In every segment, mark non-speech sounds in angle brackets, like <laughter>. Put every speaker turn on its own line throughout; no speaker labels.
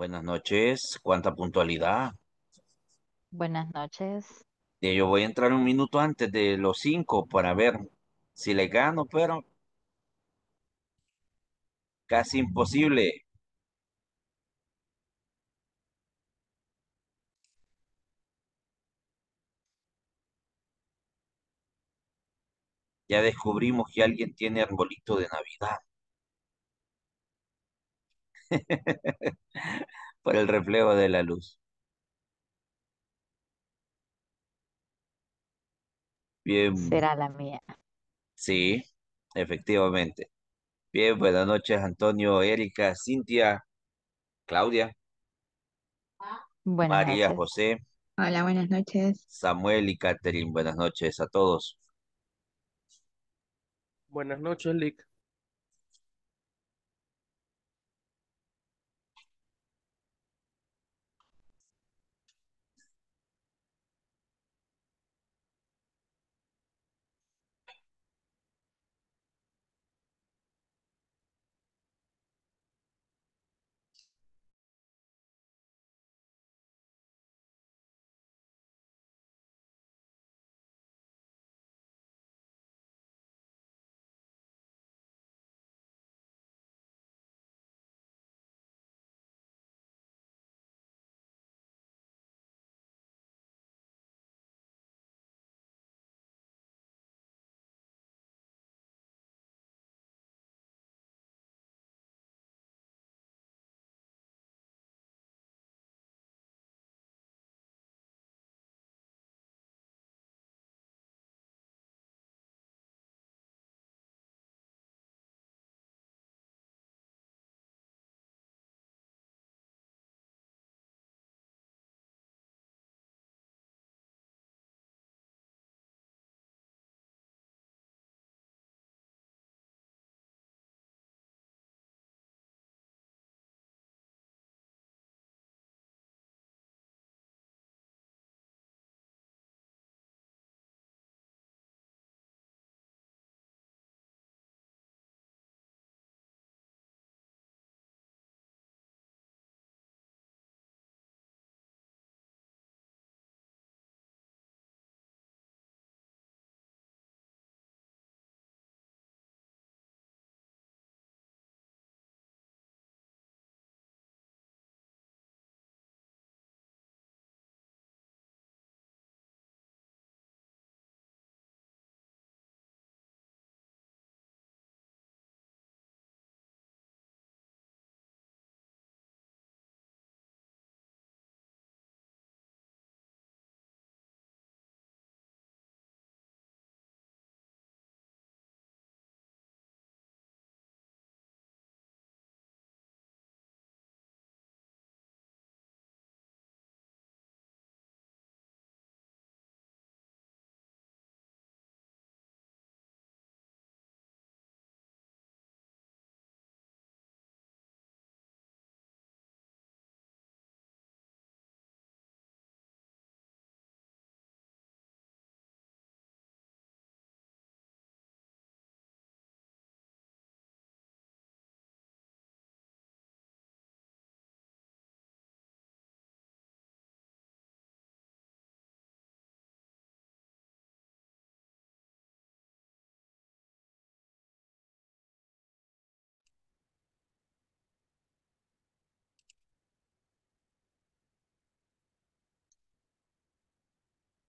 Buenas noches. ¿Cuánta puntualidad?
Buenas noches.
Eh, yo voy a entrar un minuto antes de los cinco para ver si le gano, pero casi imposible. Ya descubrimos que alguien tiene arbolito de Navidad. <laughs> por el reflejo de la luz. Bien. Será la mía. Sí, efectivamente. Bien, buenas noches, Antonio, Erika, Cintia, Claudia.
María José. Hola, buenas noches.
Samuel y Catherine, buenas noches a todos.
Buenas noches, Lick.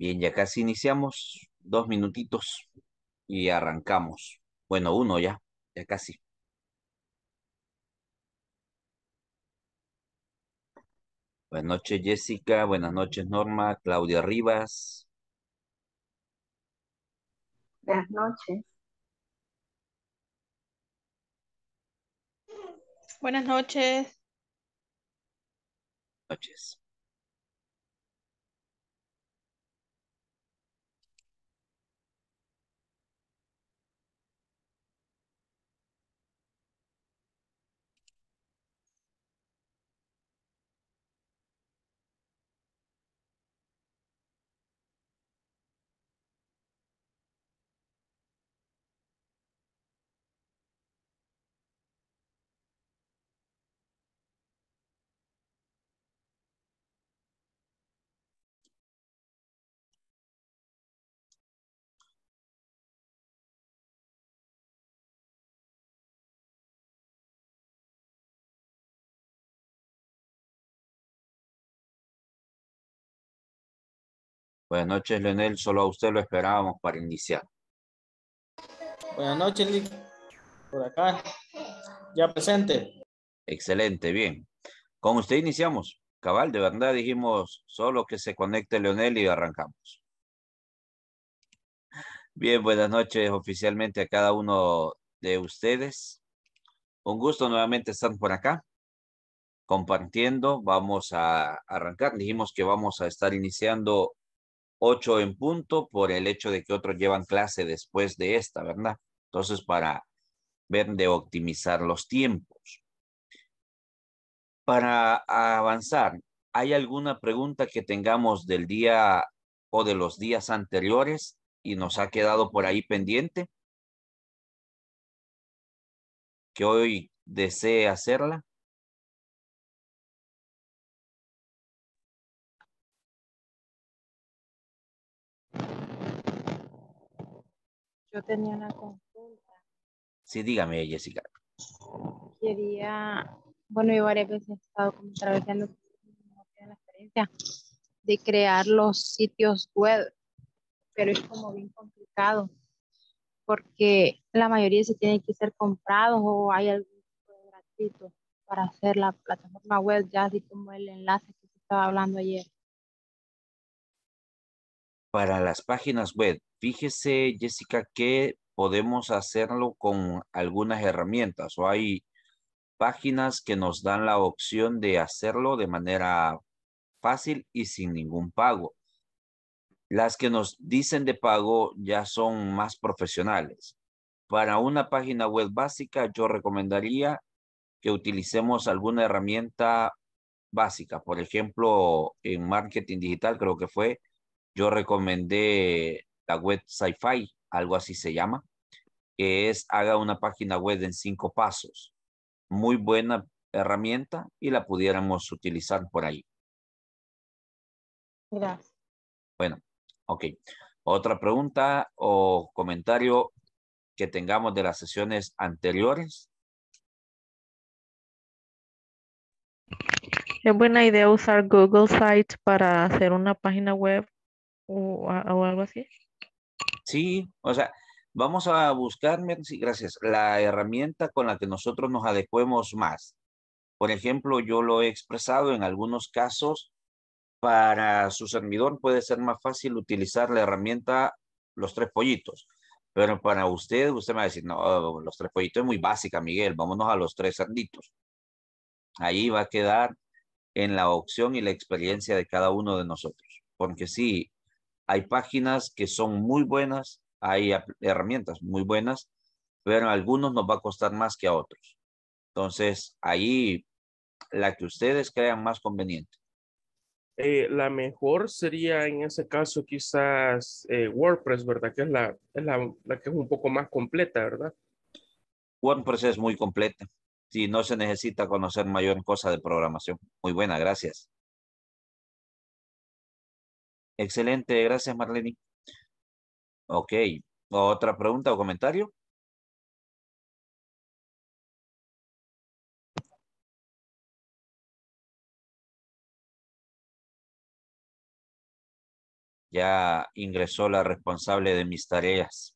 Bien, ya casi iniciamos. Dos minutitos y arrancamos. Bueno, uno ya, ya casi. Buenas noches, Jessica. Buenas noches, Norma. Claudia Rivas.
Buenas noches. Buenas noches. Buenas Noches.
Buenas noches, Leonel. Solo a usted lo esperábamos para iniciar.
Buenas noches, Lick. Por acá.
Ya presente. Excelente, bien. Con usted iniciamos. Cabal, de verdad dijimos solo que se conecte Leonel y arrancamos. Bien, buenas noches oficialmente a cada uno de ustedes. Un gusto nuevamente estar por acá compartiendo. Vamos a arrancar. Dijimos que vamos a estar iniciando Ocho en punto por el hecho de que otros llevan clase después de esta, ¿verdad? Entonces, para ver de optimizar los tiempos. Para avanzar, ¿hay alguna pregunta que tengamos del día o de los días anteriores y nos ha quedado por ahí pendiente? ¿Que hoy desee hacerla?
Yo tenía
una consulta.
Sí, dígame, Jessica.
Quería, bueno, yo varias veces he estado como atravesando la experiencia de crear los sitios web, pero es como bien complicado porque la mayoría se tiene que ser comprados o hay algún tipo de gratuito para hacer la plataforma web, ya así como el enlace que se estaba hablando ayer
para las páginas web. Fíjese, Jessica, que podemos hacerlo con algunas herramientas o hay páginas que nos dan la opción de hacerlo de manera fácil y sin ningún pago. Las que nos dicen de pago ya son más profesionales. Para una página web básica, yo recomendaría que utilicemos alguna herramienta básica. Por ejemplo, en marketing digital creo que fue yo recomendé la web Sci-Fi, algo así se llama, que es haga una página web en cinco pasos. Muy buena herramienta y la pudiéramos utilizar por ahí. Gracias. Bueno, ok. Otra pregunta o comentario que tengamos de las sesiones anteriores.
Es buena idea usar Google Sites para hacer una página web o, algo así.
Sí, o sea, vamos a buscar, gracias, la herramienta con la que nosotros nos adecuemos más. Por ejemplo, yo lo he expresado en algunos casos, para su servidor puede ser más fácil utilizar la herramienta los tres pollitos, pero para usted, usted me va a decir, no, los tres pollitos es muy básica, Miguel, vámonos a los tres cerditos. Ahí va a quedar en la opción y la experiencia de cada uno de nosotros, porque sí, hay páginas que son muy buenas, hay herramientas muy buenas, pero algunos nos va a costar más que a otros. Entonces, ahí la que ustedes crean más conveniente.
Eh, la mejor sería en ese caso quizás eh, WordPress, ¿verdad? Que es, la, la, que es un poco más completa, ¿verdad?
WordPress es muy completa. Si no se necesita conocer mayor cosa de programación. Muy buena, gracias. Excelente, gracias Marlene. Ok, ¿otra pregunta o comentario? Ya ingresó la responsable de mis tareas.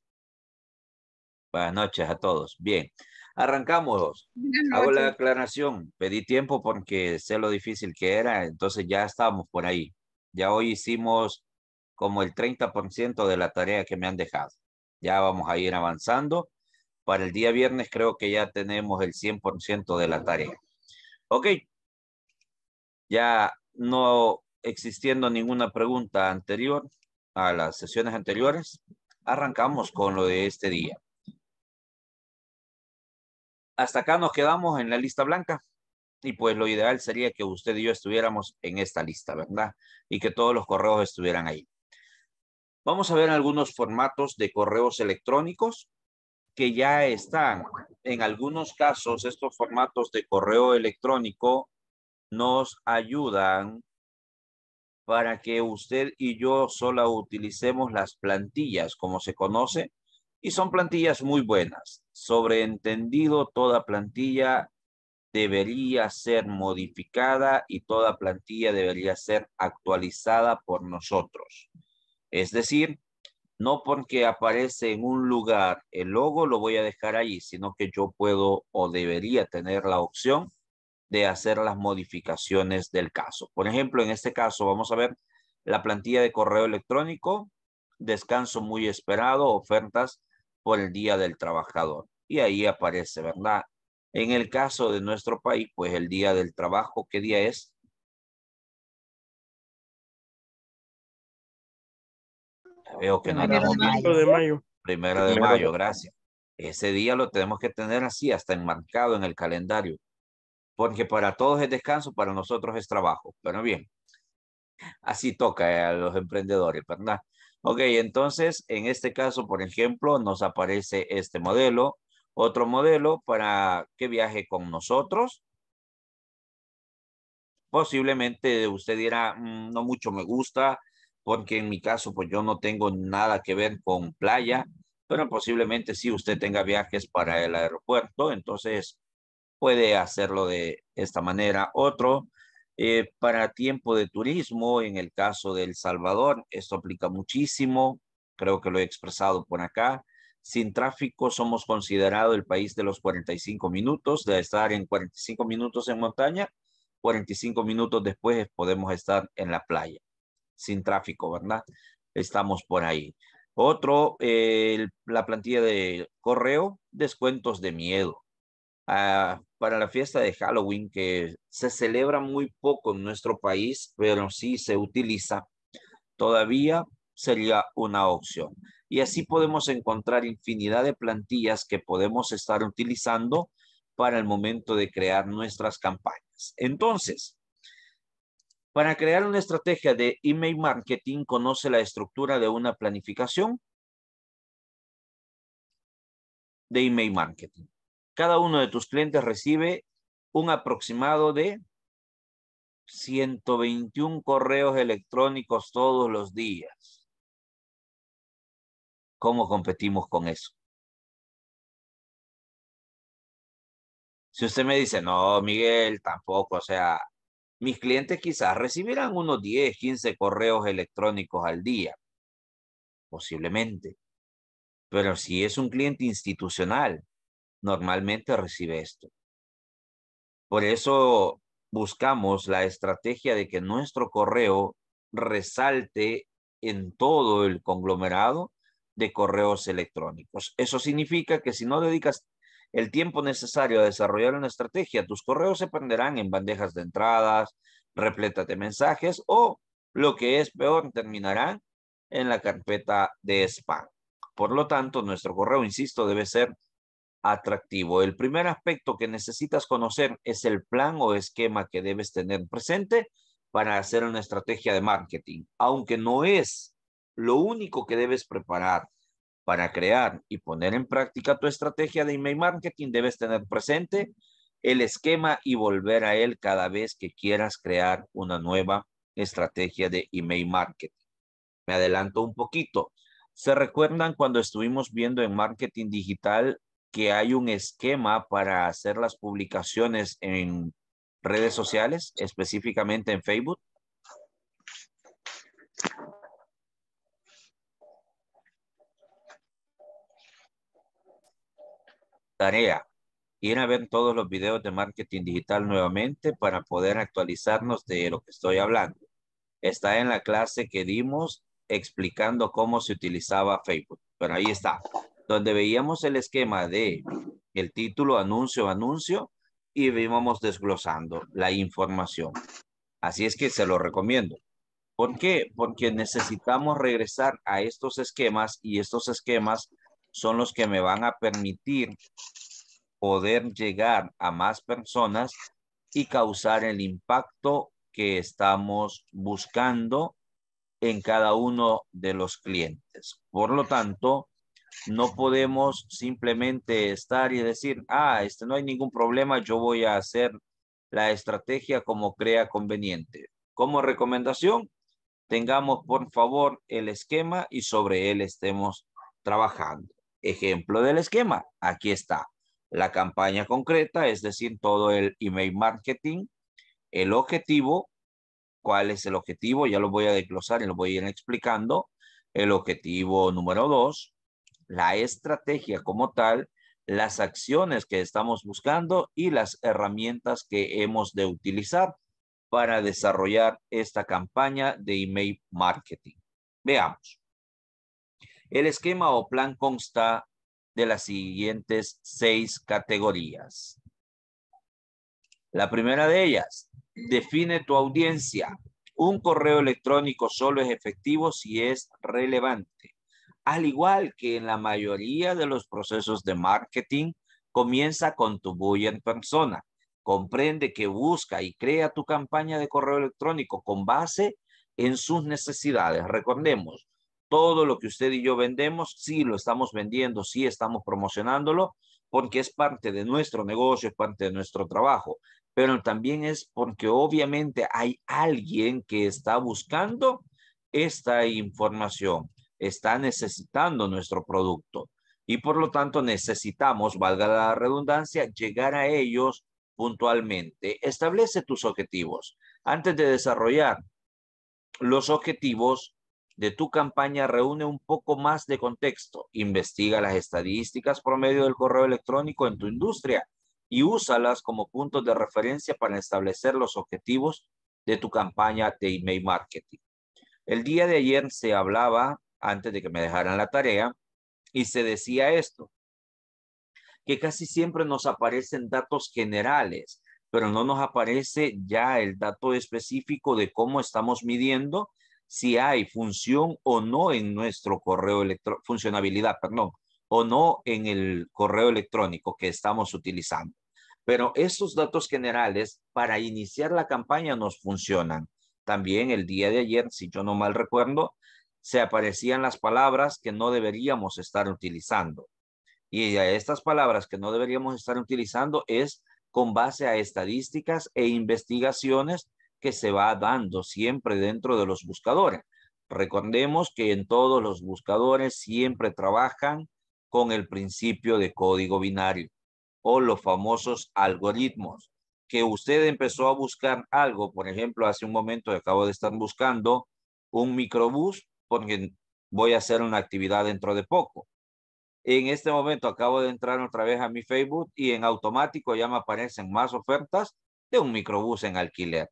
Buenas noches a todos. Bien, arrancamos. Hago la aclaración. Pedí tiempo porque sé lo difícil que era, entonces ya estábamos por ahí. Ya hoy hicimos como el 30% de la tarea que me han dejado. Ya vamos a ir avanzando. Para el día viernes creo que ya tenemos el 100% de la tarea. Ok. Ya no existiendo ninguna pregunta anterior a las sesiones anteriores, arrancamos con lo de este día. Hasta acá nos quedamos en la lista blanca. Y pues lo ideal sería que usted y yo estuviéramos en esta lista, ¿verdad? Y que todos los correos estuvieran ahí. Vamos a ver algunos formatos de correos electrónicos que ya están. En algunos casos, estos formatos de correo electrónico nos ayudan para que usted y yo solo utilicemos las plantillas, como se conoce, y son plantillas muy buenas. Sobreentendido, toda plantilla debería ser modificada y toda plantilla debería ser actualizada por nosotros. Es decir, no porque aparece en un lugar el logo lo voy a dejar ahí, sino que yo puedo o debería tener la opción de hacer las modificaciones del caso. Por ejemplo, en este caso vamos a ver la plantilla de correo electrónico, descanso muy esperado, ofertas por el Día del Trabajador. Y ahí aparece, ¿verdad? En el caso de nuestro país, pues el día del trabajo, ¿qué día es? Veo que no Primero de mayo. Primero de mayo, gracias. Ese día lo tenemos que tener así, hasta enmarcado en el calendario. Porque para todos es descanso, para nosotros es trabajo. Pero bien, así toca eh, a los emprendedores, ¿verdad? Ok, entonces, en este caso, por ejemplo, nos aparece este modelo otro modelo para que viaje con nosotros. Posiblemente usted dirá, mm, no mucho me gusta, porque en mi caso, pues yo no tengo nada que ver con playa, pero posiblemente si sí usted tenga viajes para el aeropuerto, entonces puede hacerlo de esta manera. Otro, eh, para tiempo de turismo, en el caso de El Salvador, esto aplica muchísimo, creo que lo he expresado por acá. Sin tráfico somos considerado el país de los 45 minutos, de estar en 45 minutos en montaña, 45 minutos después podemos estar en la playa, sin tráfico, ¿verdad? Estamos por ahí. Otro, eh, la plantilla de correo, descuentos de miedo. Ah, para la fiesta de Halloween, que se celebra muy poco en nuestro país, pero sí se utiliza todavía sería una opción. Y así podemos encontrar infinidad de plantillas que podemos estar utilizando para el momento de crear nuestras campañas. Entonces, para crear una estrategia de email marketing, ¿conoce la estructura de una planificación? De email marketing. Cada uno de tus clientes recibe un aproximado de 121 correos electrónicos todos los días. ¿Cómo competimos con eso? Si usted me dice, no, Miguel, tampoco, o sea, mis clientes quizás recibirán unos 10, 15 correos electrónicos al día, posiblemente. Pero si es un cliente institucional, normalmente recibe esto. Por eso buscamos la estrategia de que nuestro correo resalte en todo el conglomerado de correos electrónicos. Eso significa que si no dedicas el tiempo necesario a desarrollar una estrategia, tus correos se prenderán en bandejas de entradas, repletas de mensajes o, lo que es peor, terminarán en la carpeta de spam. Por lo tanto, nuestro correo, insisto, debe ser atractivo. El primer aspecto que necesitas conocer es el plan o esquema que debes tener presente para hacer una estrategia de marketing. Aunque no es lo único que debes preparar para crear y poner en práctica tu estrategia de email marketing, debes tener presente el esquema y volver a él cada vez que quieras crear una nueva estrategia de email marketing. Me adelanto un poquito. ¿Se recuerdan cuando estuvimos viendo en marketing digital que hay un esquema para hacer las publicaciones en redes sociales, específicamente en Facebook? Tarea. Ir a ver todos los videos de marketing digital nuevamente para poder actualizarnos de lo que estoy hablando. Está en la clase que dimos explicando cómo se utilizaba Facebook. Pero ahí está, donde veíamos el esquema de el título, anuncio, anuncio, y vimos desglosando la información. Así es que se lo recomiendo. ¿Por qué? Porque necesitamos regresar a estos esquemas y estos esquemas son los que me van a permitir poder llegar a más personas y causar el impacto que estamos buscando en cada uno de los clientes. Por lo tanto, no podemos simplemente estar y decir, ah, este no hay ningún problema, yo voy a hacer la estrategia como crea conveniente. Como recomendación, tengamos por favor el esquema y sobre él estemos trabajando. Ejemplo del esquema, aquí está. La campaña concreta, es decir, todo el email marketing, el objetivo, cuál es el objetivo, ya lo voy a desglosar y lo voy a ir explicando. El objetivo número dos, la estrategia como tal, las acciones que estamos buscando y las herramientas que hemos de utilizar para desarrollar esta campaña de email marketing. Veamos. El esquema o plan consta de las siguientes seis categorías. La primera de ellas, define tu audiencia. Un correo electrónico solo es efectivo si es relevante. Al igual que en la mayoría de los procesos de marketing, comienza con tu buyer persona. Comprende que busca y crea tu campaña de correo electrónico con base en sus necesidades. Recordemos, todo lo que usted y yo vendemos, sí lo estamos vendiendo, sí estamos promocionándolo, porque es parte de nuestro negocio, es parte de nuestro trabajo, pero también es porque obviamente hay alguien que está buscando esta información, está necesitando nuestro producto y por lo tanto necesitamos, valga la redundancia, llegar a ellos puntualmente. Establece tus objetivos. Antes de desarrollar los objetivos, de tu campaña reúne un poco más de contexto, investiga las estadísticas por medio del correo electrónico en tu industria y úsalas como puntos de referencia para establecer los objetivos de tu campaña de email marketing. El día de ayer se hablaba, antes de que me dejaran la tarea, y se decía esto, que casi siempre nos aparecen datos generales, pero no nos aparece ya el dato específico de cómo estamos midiendo si hay función o no en nuestro correo electrónico, funcionabilidad, perdón, o no en el correo electrónico que estamos utilizando. Pero estos datos generales para iniciar la campaña nos funcionan. También el día de ayer, si yo no mal recuerdo, se aparecían las palabras que no deberíamos estar utilizando. Y estas palabras que no deberíamos estar utilizando es con base a estadísticas e investigaciones que se va dando siempre dentro de los buscadores. Recordemos que en todos los buscadores siempre trabajan con el principio de código binario o los famosos algoritmos. Que usted empezó a buscar algo, por ejemplo, hace un momento acabo de estar buscando un microbús porque voy a hacer una actividad dentro de poco. En este momento acabo de entrar otra vez a mi Facebook y en automático ya me aparecen más ofertas de un microbús en alquiler.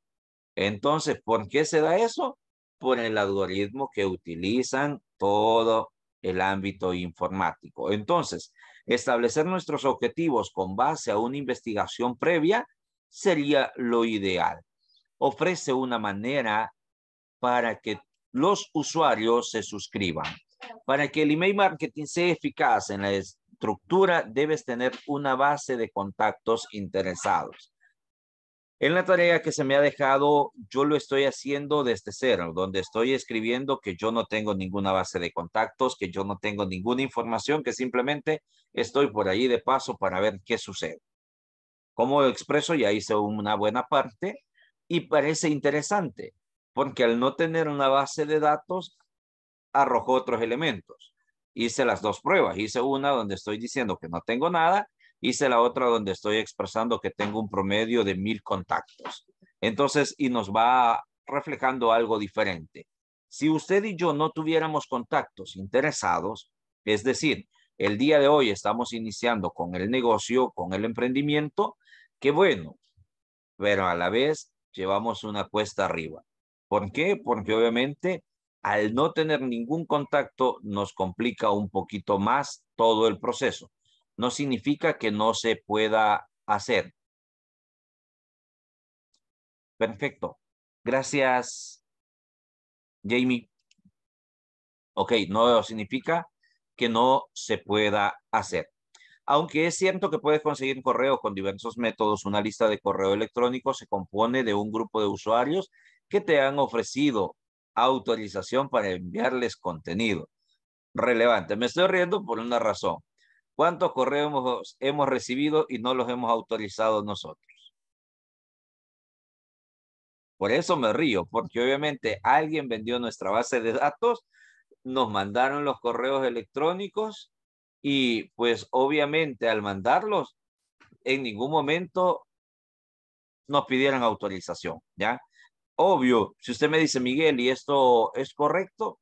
Entonces, ¿por qué se da eso? Por el algoritmo que utilizan todo el ámbito informático. Entonces, establecer nuestros objetivos con base a una investigación previa sería lo ideal. Ofrece una manera para que los usuarios se suscriban. Para que el email marketing sea eficaz en la estructura, debes tener una base de contactos interesados. En la tarea que se me ha dejado, yo lo estoy haciendo desde cero, donde estoy escribiendo que yo no tengo ninguna base de contactos, que yo no tengo ninguna información, que simplemente estoy por ahí de paso para ver qué sucede. Como expreso, ya hice una buena parte y parece interesante, porque al no tener una base de datos, arrojó otros elementos. Hice las dos pruebas. Hice una donde estoy diciendo que no tengo nada Hice la otra donde estoy expresando que tengo un promedio de mil contactos. Entonces, y nos va reflejando algo diferente. Si usted y yo no tuviéramos contactos interesados, es decir, el día de hoy estamos iniciando con el negocio, con el emprendimiento, qué bueno, pero a la vez llevamos una cuesta arriba. ¿Por qué? Porque obviamente al no tener ningún contacto nos complica un poquito más todo el proceso no significa que no se pueda hacer. Perfecto. Gracias, Jamie. Ok, no significa que no se pueda hacer. Aunque es cierto que puedes conseguir un correo con diversos métodos, una lista de correo electrónico se compone de un grupo de usuarios que te han ofrecido autorización para enviarles contenido relevante. Me estoy riendo por una razón. ¿Cuántos correos hemos, recibido y no los hemos autorizado nosotros? Por eso me río, porque obviamente alguien vendió nuestra base de datos, nos mandaron los correos electrónicos y pues obviamente al mandarlos en ningún momento nos pidieron autorización, ¿ya? Obvio, si usted me dice, Miguel, y esto es correcto,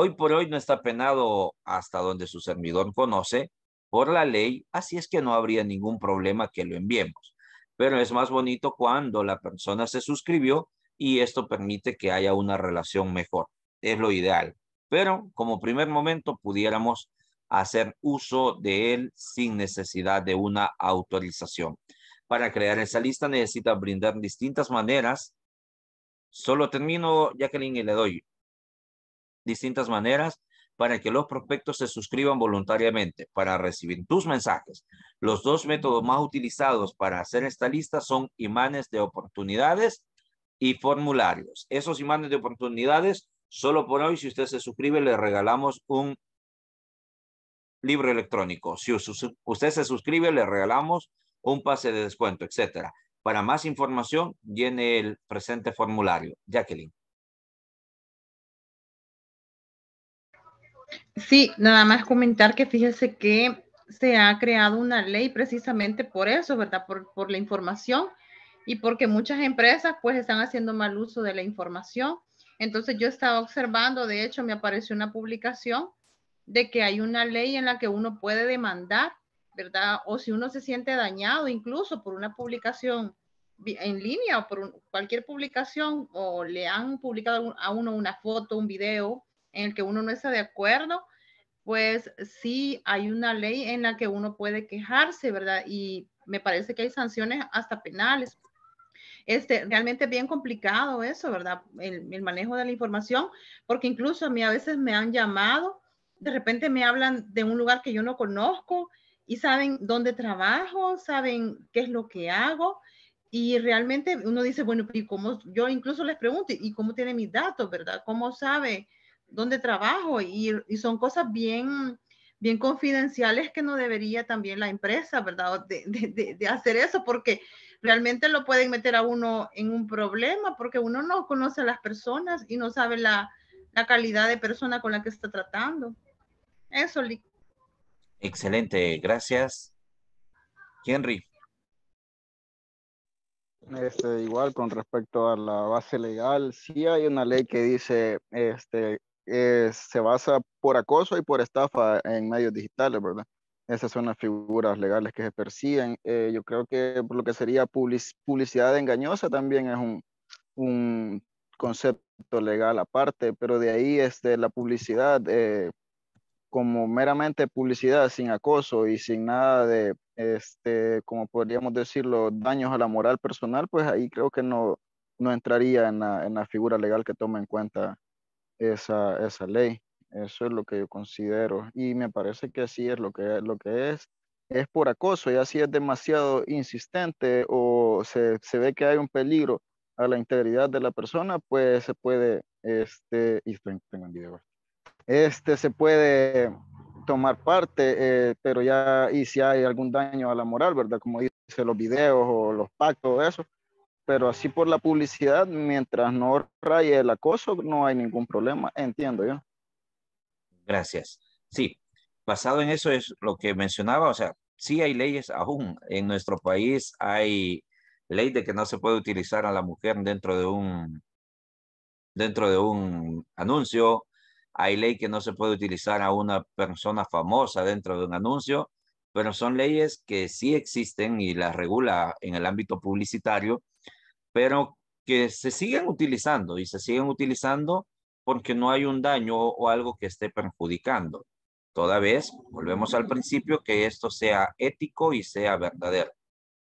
hoy por hoy no está penado hasta donde su servidor conoce por la ley, así es que no habría ningún problema que lo enviemos. Pero es más bonito cuando la persona se suscribió y esto permite que haya una relación mejor. Es lo ideal. Pero como primer momento pudiéramos hacer uso de él sin necesidad de una autorización. Para crear esa lista necesita brindar distintas maneras. Solo termino, Jacqueline, y le doy distintas maneras para que los prospectos se suscriban voluntariamente para recibir tus mensajes. Los dos métodos más utilizados para hacer esta lista son imanes de oportunidades y formularios. Esos imanes de oportunidades, solo por hoy, si usted se suscribe, le regalamos un libro electrónico. Si usted se suscribe, le regalamos un pase de descuento, etcétera. Para más información, llene el presente formulario. Jacqueline.
Sí, nada más comentar que fíjese que se ha creado una ley precisamente por eso, ¿verdad? Por, la información y porque muchas empresas pues están haciendo mal uso de la información. Entonces yo estaba observando, de hecho me apareció una publicación de que hay una ley en la que uno puede demandar, ¿verdad? O si uno se siente dañado incluso por una publicación en línea o por cualquier publicación o le han publicado a uno una foto, un video, en el que uno no está de acuerdo, pues sí hay una ley en la que uno puede quejarse, ¿verdad? Y me parece que hay sanciones hasta penales. Este, realmente bien complicado eso, ¿verdad? El, manejo de la información, porque incluso a mí a veces me han llamado, de repente me hablan de un lugar que yo no conozco y saben dónde trabajo, saben qué es lo que hago. Y realmente uno dice, bueno, ¿y cómo? Yo incluso les pregunto, ¿y cómo tiene mis datos, verdad? ¿Cómo sabe? donde trabajo y, son cosas bien, bien confidenciales que no debería también la empresa, ¿verdad? De, hacer eso porque realmente lo pueden meter a uno en un problema porque uno no conoce a las personas y no sabe la, la calidad de persona con la que está tratando. Eso,
Excelente, gracias. Henry.
Este, igual con respecto a la base legal, sí hay una ley que dice este, eh, se basa por acoso y por estafa en medios digitales, ¿verdad? Esas son las figuras legales que se persiguen. Eh, yo creo que por lo que sería publicidad engañosa también es un, concepto legal aparte, pero de ahí este, la publicidad eh, como meramente publicidad sin acoso y sin nada de, este, como podríamos decirlo, daños a la moral personal, pues ahí creo que no, no entraría en la, en la figura legal que toma en cuenta esa, ley. Eso es lo que yo considero. Y me parece que así es lo que, lo que es. Es por acoso, y así es demasiado insistente o se, ve que hay un peligro a la integridad de la persona, pues se puede, este, y video, eh. este se puede tomar parte, eh, pero ya, y si hay algún daño a la moral, ¿verdad? Como dice los videos o los pactos, eso, pero así por la publicidad, mientras no raye el acoso, no hay ningún problema, entiendo yo.
Gracias. Sí, basado en eso es lo que mencionaba, o sea, sí hay leyes aún. En nuestro país hay ley de que no se puede utilizar a la mujer dentro de un, dentro de un anuncio, hay ley que no se puede utilizar a una persona famosa dentro de un anuncio, pero son leyes que sí existen y las regula en el ámbito publicitario pero que se sigan utilizando y se siguen utilizando porque no hay un daño o algo que esté perjudicando. Toda vez, volvemos al principio, que esto sea ético y sea verdadero.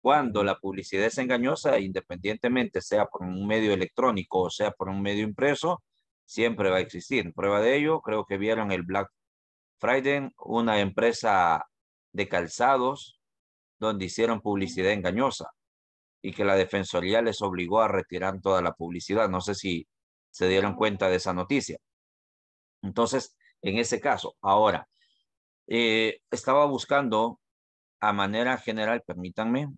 Cuando la publicidad es engañosa, independientemente sea por un medio electrónico o sea por un medio impreso, siempre va a existir. Prueba de ello, creo que vieron el Black Friday, una empresa de calzados donde hicieron publicidad engañosa y que la Defensoría les obligó a retirar toda la publicidad. No sé si se dieron cuenta de esa noticia. Entonces, en ese caso, ahora, eh, estaba buscando a manera general, permítanme,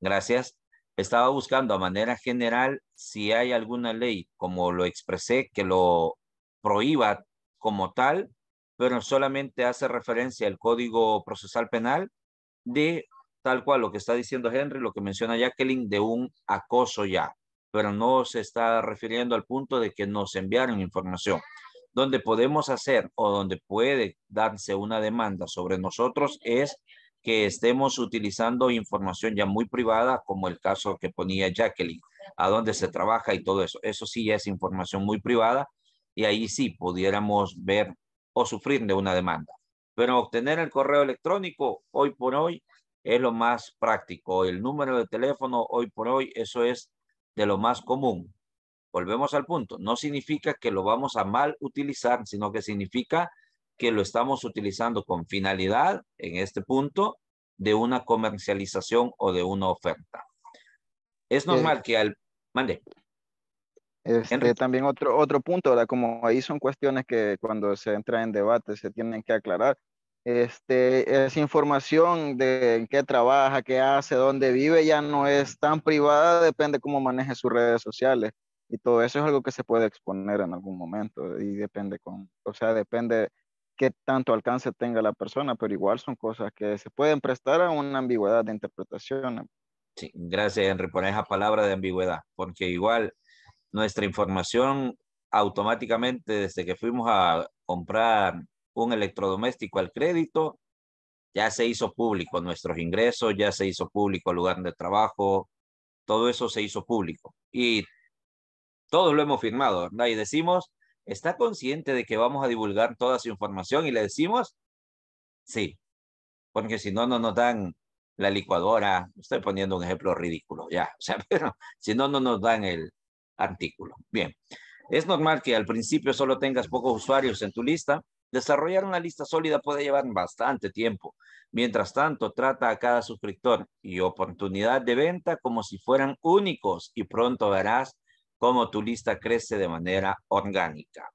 gracias, estaba buscando a manera general si hay alguna ley, como lo expresé, que lo prohíba como tal, pero solamente hace referencia al Código Procesal Penal de tal cual lo que está diciendo Henry, lo que menciona Jacqueline, de un acoso ya, pero no se está refiriendo al punto de que nos enviaron información. Donde podemos hacer o donde puede darse una demanda sobre nosotros es que estemos utilizando información ya muy privada, como el caso que ponía Jacqueline, a dónde se trabaja y todo eso. Eso sí ya es información muy privada y ahí sí pudiéramos ver o sufrir de una demanda. Pero obtener el correo electrónico hoy por hoy es lo más práctico. El número de teléfono hoy por hoy, eso es de lo más común. Volvemos al punto. No significa que lo vamos a mal utilizar, sino que significa que lo estamos utilizando con finalidad, en este punto, de una comercialización o de una oferta. Es eh, normal que al... Mande.
Este, también otro, otro punto, ¿verdad? Como ahí son cuestiones que cuando se entra en debate se tienen que aclarar este, esa información de en qué trabaja, qué hace, dónde vive, ya no es tan privada, depende cómo maneje sus redes sociales. Y todo eso es algo que se puede exponer en algún momento y depende con, o sea, depende qué tanto alcance tenga la persona, pero igual son cosas que se pueden prestar a una ambigüedad de interpretación.
Sí, gracias Henry por esa palabra de ambigüedad, porque igual nuestra información automáticamente desde que fuimos a comprar un electrodoméstico al crédito, ya se hizo público nuestros ingresos, ya se hizo público el lugar de trabajo, todo eso se hizo público y todos lo hemos firmado, ¿verdad? Y decimos, ¿está consciente de que vamos a divulgar toda su información? Y le decimos, sí, porque si no, no nos dan la licuadora, estoy poniendo un ejemplo ridículo ya, o sea, <laughs> pero si no, no nos dan el artículo. Bien, es normal que al principio solo tengas pocos usuarios en tu lista, Desarrollar una lista sólida puede llevar bastante tiempo. Mientras tanto, trata a cada suscriptor y oportunidad de venta como si fueran únicos y pronto verás cómo tu lista crece de manera orgánica.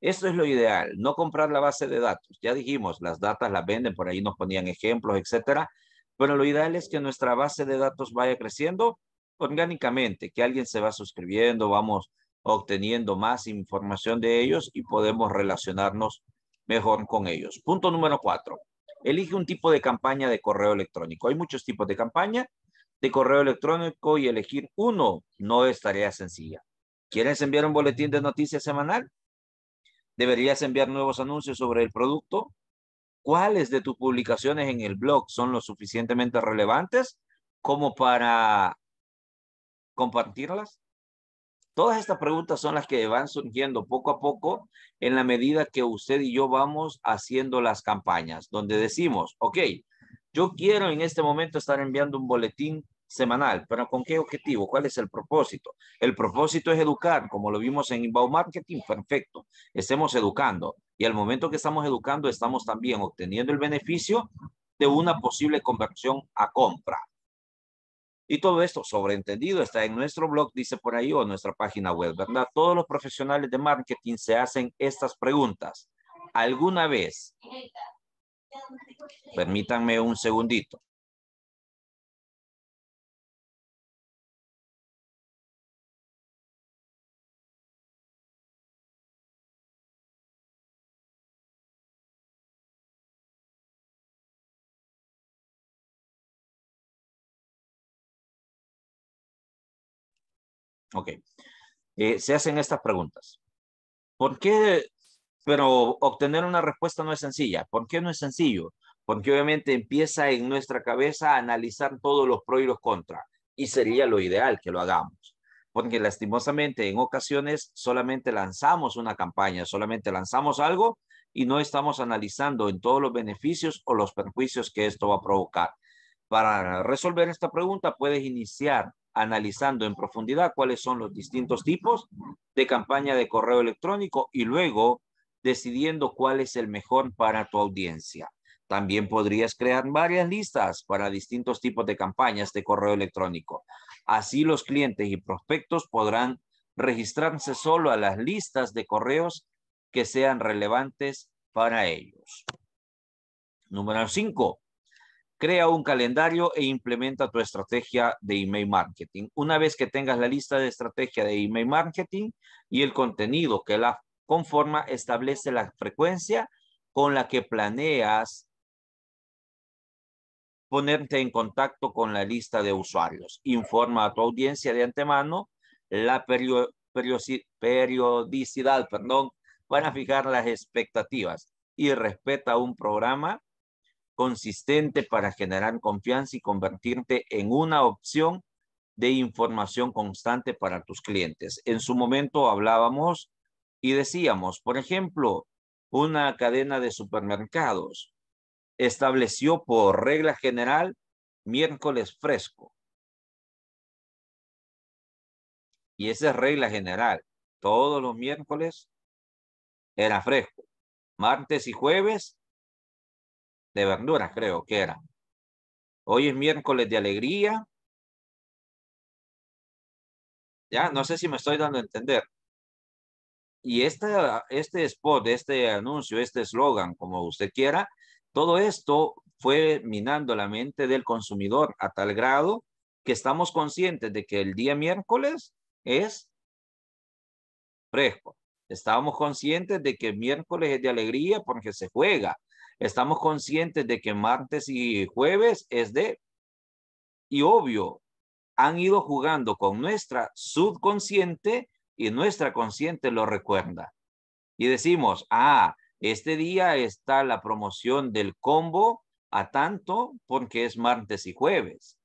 Esto es lo ideal, no comprar la base de datos. Ya dijimos, las datas las venden, por ahí nos ponían ejemplos, etcétera. Pero lo ideal es que nuestra base de datos vaya creciendo orgánicamente, que alguien se va suscribiendo, vamos obteniendo más información de ellos y podemos relacionarnos mejor con ellos. Punto número cuatro. Elige un tipo de campaña de correo electrónico. Hay muchos tipos de campaña de correo electrónico y elegir uno no es tarea sencilla. ¿Quieres enviar un boletín de noticias semanal? ¿Deberías enviar nuevos anuncios sobre el producto? ¿Cuáles de tus publicaciones en el blog son lo suficientemente relevantes como para compartirlas? Todas estas preguntas son las que van surgiendo poco a poco en la medida que usted y yo vamos haciendo las campañas, donde decimos, ok, yo quiero en este momento estar enviando un boletín semanal, pero ¿con qué objetivo? ¿Cuál es el propósito? El propósito es educar, como lo vimos en Inbound Marketing, perfecto, estemos educando. Y al momento que estamos educando, estamos también obteniendo el beneficio de una posible conversión a compra. Y todo esto sobreentendido está en nuestro blog, dice por ahí, o en nuestra página web, ¿verdad? Todos los profesionales de marketing se hacen estas preguntas. ¿Alguna vez? Permítanme un segundito. Ok. Eh, se hacen estas preguntas. ¿Por qué? Pero obtener una respuesta no es sencilla. ¿Por qué no es sencillo? Porque obviamente empieza en nuestra cabeza a analizar todos los pros y los contras. Y sería lo ideal que lo hagamos. Porque lastimosamente en ocasiones solamente lanzamos una campaña, solamente lanzamos algo y no estamos analizando en todos los beneficios o los perjuicios que esto va a provocar. Para resolver esta pregunta puedes iniciar analizando en profundidad cuáles son los distintos tipos de campaña de correo electrónico y luego decidiendo cuál es el mejor para tu audiencia. También podrías crear varias listas para distintos tipos de campañas de correo electrónico. Así los clientes y prospectos podrán registrarse solo a las listas de correos que sean relevantes para ellos. Número 5. Crea un calendario e implementa tu estrategia de email marketing. Una vez que tengas la lista de estrategia de email marketing y el contenido que la conforma, establece la frecuencia con la que planeas ponerte en contacto con la lista de usuarios. Informa a tu audiencia de antemano la periodicidad, perdón, para fijar las expectativas y respeta un programa consistente para generar confianza y convertirte en una opción de información constante para tus clientes. En su momento hablábamos y decíamos, por ejemplo, una cadena de supermercados estableció por regla general miércoles fresco. Y esa es regla general. Todos los miércoles
era fresco. Martes y jueves de verduras, creo que era. Hoy es miércoles de alegría.
Ya, no sé si me estoy dando a entender. Y este, este spot, este anuncio, este eslogan, como usted quiera, todo esto fue minando la mente del consumidor a tal grado que estamos conscientes de que el día miércoles es fresco. Estábamos conscientes de que miércoles es de alegría porque se juega, Estamos conscientes de que martes y jueves es de... Y obvio, han ido jugando con nuestra subconsciente y nuestra consciente lo recuerda. Y decimos, ah, este día está la promoción del combo a tanto porque es martes y jueves.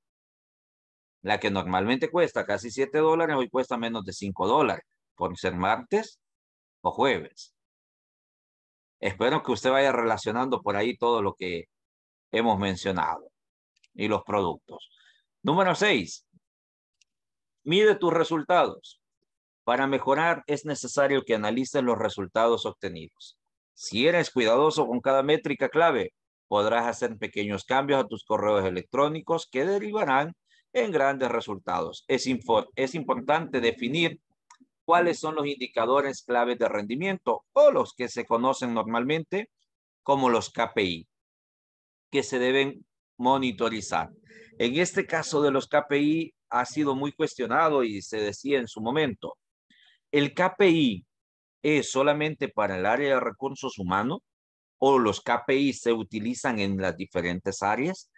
La que normalmente cuesta casi 7 dólares, hoy cuesta menos de 5 dólares por ser martes o jueves. Espero que usted vaya relacionando por ahí todo lo que hemos mencionado y los productos. Número seis, mide tus resultados. Para mejorar es necesario que analices los resultados obtenidos. Si eres cuidadoso con cada métrica clave, podrás hacer pequeños cambios a tus correos electrónicos que derivarán en grandes resultados. Es, es importante definir cuáles son los indicadores claves de rendimiento o los que se conocen normalmente como los KPI que se deben monitorizar. En este caso de los KPI ha sido muy cuestionado y se decía en su momento, ¿el KPI es solamente para el área de recursos humanos o los KPI se utilizan en las diferentes áreas?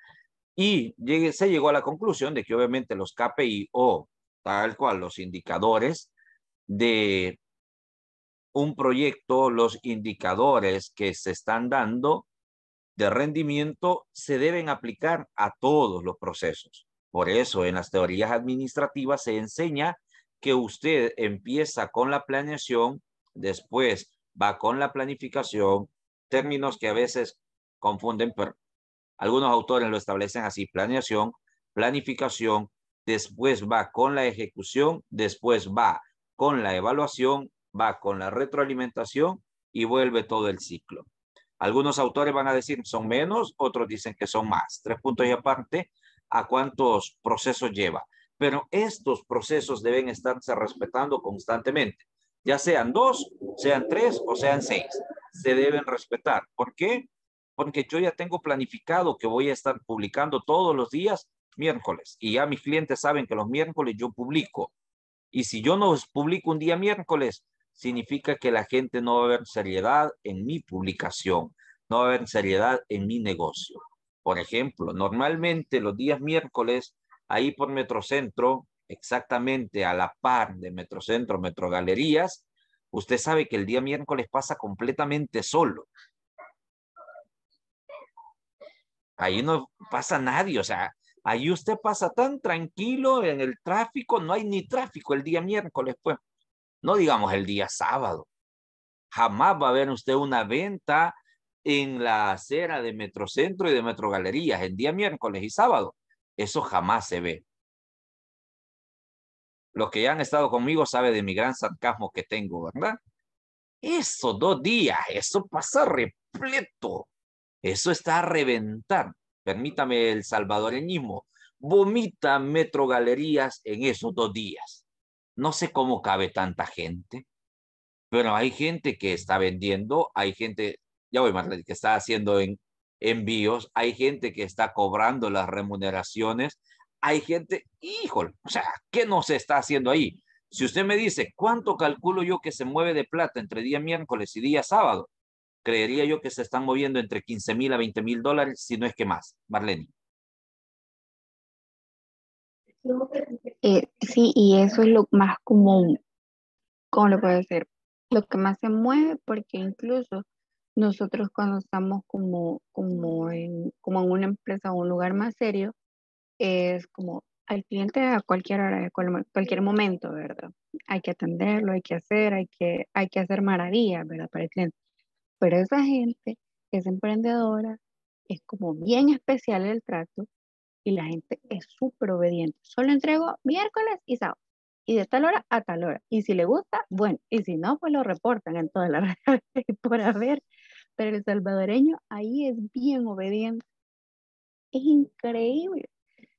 Y se llegó a la conclusión de que obviamente los KPI o tal cual los indicadores de un proyecto, los indicadores que se están dando de rendimiento se deben aplicar a todos los procesos. Por eso en las teorías administrativas se enseña que usted empieza con la planeación, después va con la planificación, términos que a veces confunden, pero algunos autores lo establecen así, planeación, planificación, después va con la ejecución, después va con la evaluación, va con la retroalimentación y vuelve todo el ciclo. Algunos autores van a decir son menos, otros dicen que son más. Tres puntos y aparte a cuántos procesos lleva. Pero estos procesos deben estarse respetando constantemente. Ya sean dos, sean tres o sean seis. Se deben respetar. ¿Por qué? Porque yo ya tengo planificado que voy a estar publicando todos los días miércoles. Y ya mis clientes saben que los miércoles yo publico. Y si yo no publico un día miércoles, significa que la gente no va a ver seriedad en mi publicación, no va a ver seriedad en mi negocio. Por ejemplo, normalmente los días miércoles, ahí por Metrocentro, exactamente a la par de Metrocentro, Galerías, usted sabe que el día miércoles pasa completamente solo. Ahí no pasa nadie, o sea, Ahí usted pasa tan tranquilo en el tráfico, no hay ni tráfico el día miércoles, pues. No digamos el día sábado. Jamás va a ver usted una venta en la acera de Metrocentro y de Metro Galerías. en día miércoles y sábado. Eso jamás se ve. Los que ya han estado conmigo saben de mi gran sarcasmo que tengo, ¿verdad? Eso dos días, eso pasa repleto. Eso está a reventar permítame el salvadoreñismo, vomita Metro Galerías en esos dos días. No sé cómo cabe tanta gente, pero hay gente que está vendiendo, hay gente, ya voy, Marlene, que está haciendo envíos, hay gente que está cobrando las remuneraciones, hay gente, híjole, o sea, ¿qué no se está haciendo ahí? Si usted me dice, ¿cuánto calculo yo que se mueve de plata entre día miércoles y día sábado? creería yo que se están moviendo entre 15 mil a 20 mil dólares, si no es que más. Marlene.
Eh, sí, y eso es lo más común, ¿cómo lo puede ser? Lo que más se
mueve, porque incluso nosotros cuando estamos como, como, en, como en una empresa o un lugar más serio, es como al cliente a cualquier hora, a cualquier momento, ¿verdad? Hay que atenderlo, hay que hacer, hay que, hay que hacer maravillas, ¿verdad? Para el cliente. Pero esa gente es emprendedora es como bien especial el trato y la gente es súper obediente. Solo entrego miércoles y sábado y de tal hora a tal hora. Y si le gusta, bueno, y si no, pues lo reportan en todas las <laughs> redes por haber. Pero el salvadoreño ahí es bien obediente. Es increíble.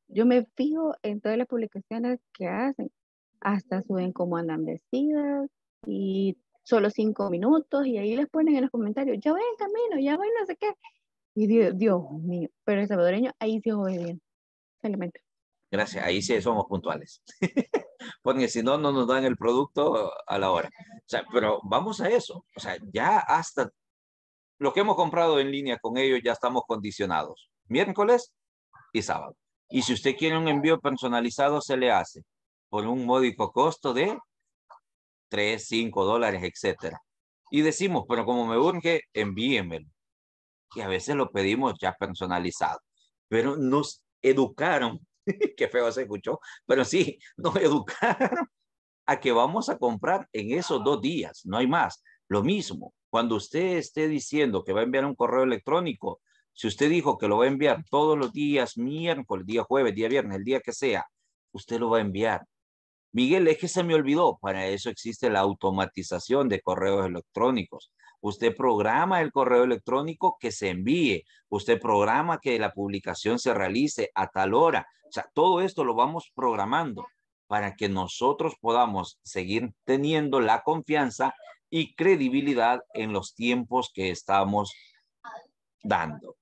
Yo me fijo en todas las publicaciones que hacen, hasta suben cómo andan vestidas y solo cinco minutos y ahí les ponen en los comentarios, ya voy en camino, ya voy no sé qué. Y Dios, mío, pero el salvadoreño ahí sí es bien, realmente.
Gracias, ahí sí somos puntuales. <laughs> Porque si no, no nos dan el producto a la hora. O sea, pero vamos a eso. O sea, ya hasta lo que hemos comprado en línea con ellos ya estamos condicionados. Miércoles y sábado. Y si usted quiere un envío personalizado, se le hace por un módico costo de Tres, cinco dólares, etcétera. Y decimos, pero como me urge, envíenmelo. Y a veces lo pedimos ya personalizado. Pero nos educaron, <laughs> qué feo se escuchó, pero sí, nos educaron a que vamos a comprar en esos dos días, no hay más. Lo mismo, cuando usted esté diciendo que va a enviar un correo electrónico, si usted dijo que lo va a enviar todos los días, miércoles, día jueves, día viernes, el día que sea, usted lo va a enviar Miguel, es que se me olvidó. Para eso existe la automatización de correos electrónicos. Usted programa el correo electrónico que se envíe. Usted programa que la publicación se realice a tal hora. O sea, todo esto lo vamos programando para que nosotros podamos seguir teniendo la confianza y credibilidad en los tiempos que estamos dando.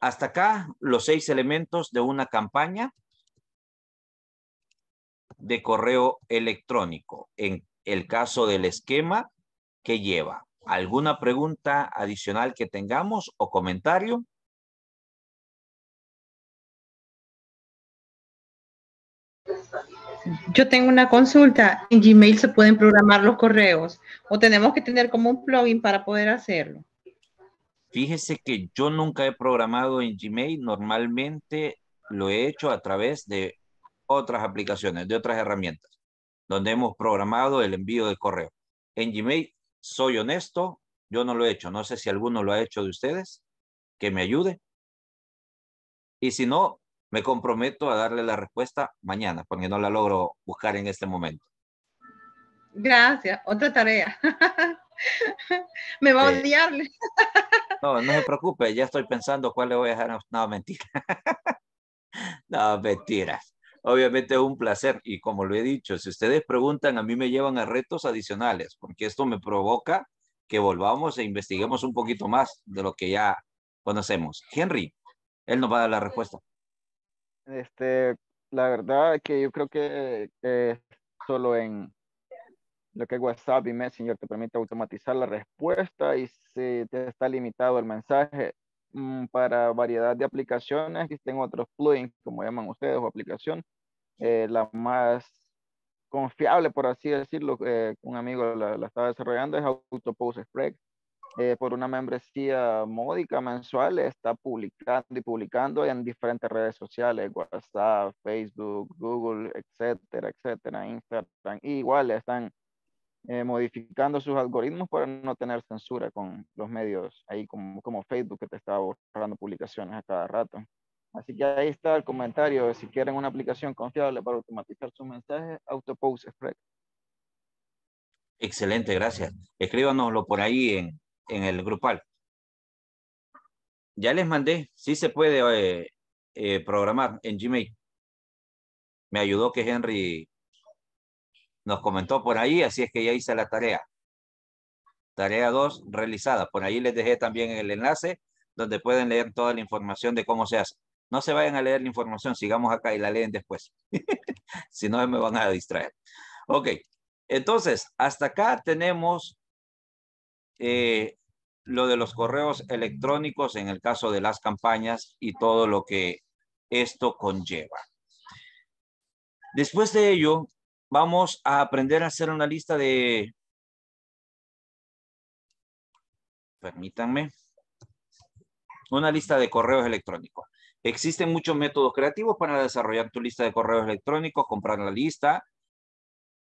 Hasta acá los seis elementos de una campaña de correo electrónico en el caso del esquema que lleva. ¿Alguna pregunta adicional que tengamos o
comentario?
Yo tengo una consulta. ¿En Gmail se pueden programar los correos? ¿O tenemos que tener como un plugin para poder hacerlo?
Fíjese que yo nunca he programado en Gmail. Normalmente lo he hecho a través de otras aplicaciones, de otras herramientas, donde hemos programado el envío de correo. En Gmail, soy honesto, yo no lo he hecho. No sé si alguno lo ha hecho de ustedes, que me ayude. Y si no, me comprometo a darle la respuesta mañana, porque no la logro buscar en este momento.
Gracias, otra tarea. <laughs> me va a odiarle.
no, no se preocupe, ya estoy pensando cuál le voy a dejar. No, mentira. <laughs> no, mentiras obviamente es un placer. Y como lo he dicho, si ustedes preguntan, a mí me llevan a retos adicionales, porque esto me provoca que volvamos e investiguemos un poquito más de lo que ya conocemos. Henry, él nos va a dar la respuesta.
Este, la verdad que yo creo que eh, solo en lo que es WhatsApp y Messenger te permite automatizar la respuesta y si te está limitado el mensaje, Mm, para variedad de aplicaciones. Existen otros plugins, como llaman ustedes, o aplicación. Eh, la más confiable, por así decirlo, eh, un amigo la, estaba desarrollando, es Autopose Spread. Eh, por una membresía módica mensual está publicando y publicando en diferentes redes sociales, WhatsApp, Facebook, Google, etcétera, etcétera, Instagram. Y igual están eh, modificando sus algoritmos para no tener censura con los medios ahí como, como Facebook que te está borrando publicaciones a cada rato. Así que ahí está el comentario. Si quieren una aplicación confiable para automatizar sus mensajes, Autopost Express.
Excelente, gracias. Escríbanoslo por ahí en, el grupal. Ya les mandé, sí se puede eh, eh, programar en Gmail. Me ayudó que Henry nos comentó por ahí, así es que ya hice la tarea. Tarea 2 realizada. Por ahí les dejé también el enlace donde pueden leer toda la información de cómo se hace. No se vayan a leer la información, sigamos acá y la leen después. <laughs> si no, me van a distraer. Ok, entonces, hasta acá tenemos eh, lo de los correos electrónicos en el caso de las campañas y todo lo que esto conlleva. Después de ello, vamos a aprender a hacer una lista de... Permítanme. Una lista de correos electrónicos. Existen muchos métodos creativos para desarrollar tu lista de correos electrónicos, comprar la lista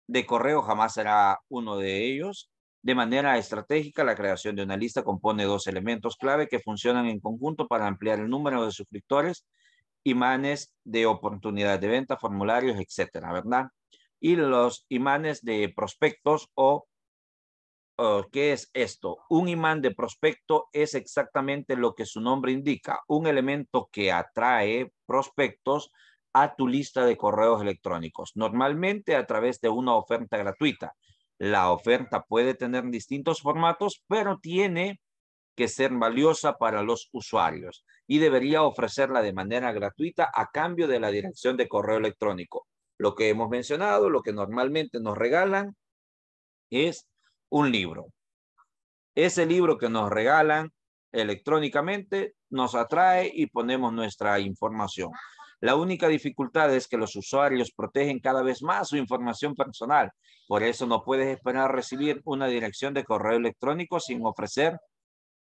de correo jamás será uno de ellos. De manera estratégica, la creación de una lista compone dos elementos clave que funcionan en conjunto para ampliar el número de suscriptores, imanes de oportunidad de venta, formularios, etcétera, ¿verdad? y los imanes de prospectos o, o, ¿qué es esto? Un imán de prospecto es exactamente lo que su nombre indica, un elemento que atrae prospectos a tu lista de correos electrónicos, normalmente a través de una oferta gratuita. La oferta puede tener distintos formatos, pero tiene que ser valiosa para los usuarios y debería ofrecerla de manera gratuita a cambio de la dirección de correo electrónico lo que hemos mencionado, lo que normalmente nos regalan es un libro. Ese libro que nos regalan electrónicamente nos atrae y ponemos nuestra información. La única dificultad es que los usuarios protegen cada vez más su información personal. Por eso no puedes esperar recibir una dirección de correo electrónico sin ofrecer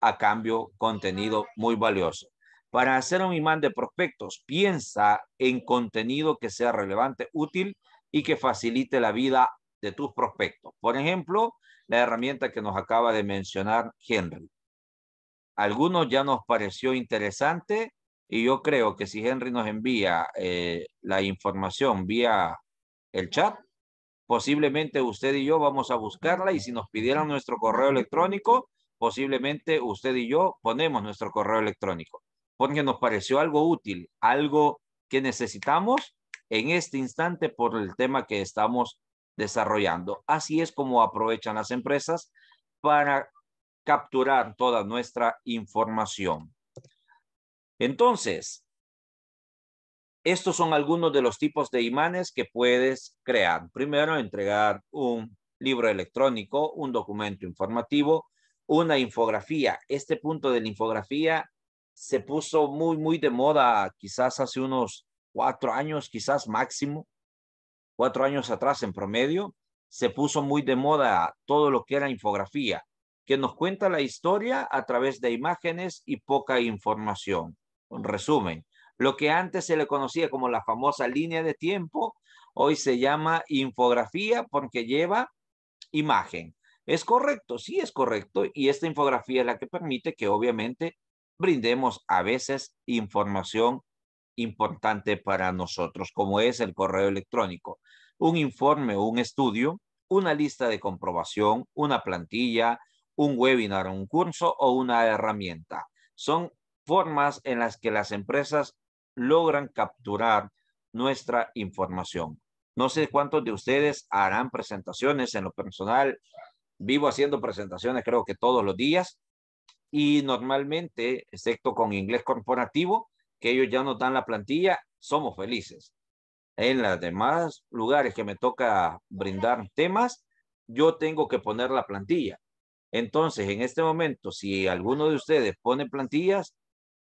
a cambio contenido muy valioso. Para hacer un imán de prospectos, piensa en contenido que sea relevante, útil y que facilite la vida de tus prospectos. Por ejemplo, la herramienta que nos acaba de mencionar Henry. Algunos ya nos pareció interesante y yo creo que si Henry nos envía eh, la información vía el chat, posiblemente usted y yo vamos a buscarla y si nos pidieran nuestro correo electrónico, posiblemente usted y yo ponemos nuestro correo electrónico porque nos pareció algo útil, algo que necesitamos en este instante por el tema que estamos desarrollando. Así es como aprovechan las empresas para capturar toda nuestra información. Entonces, estos son algunos de los tipos de imanes que puedes crear. Primero, entregar un libro electrónico, un documento informativo, una infografía. Este punto de la infografía se puso muy, muy de moda quizás hace unos cuatro años, quizás máximo, cuatro años atrás en promedio, se puso muy de moda todo lo que era infografía, que nos cuenta la historia a través de imágenes y poca información. En resumen, lo que antes se le conocía como la famosa línea de tiempo, hoy se llama infografía porque lleva imagen. ¿Es correcto? Sí, es correcto. Y esta infografía es la que permite que obviamente brindemos a veces información importante para nosotros, como es el correo electrónico. Un informe, o un estudio, una lista de comprobación, una plantilla, un webinar, un curso o una herramienta. Son formas en las que las empresas logran capturar nuestra información. No sé cuántos de ustedes harán presentaciones en lo personal. Vivo haciendo presentaciones creo que todos los días y normalmente, excepto con inglés corporativo, que ellos ya nos dan la plantilla, somos felices. En los demás lugares que me toca brindar temas, yo tengo que poner la plantilla. Entonces, en este momento, si alguno de ustedes pone plantillas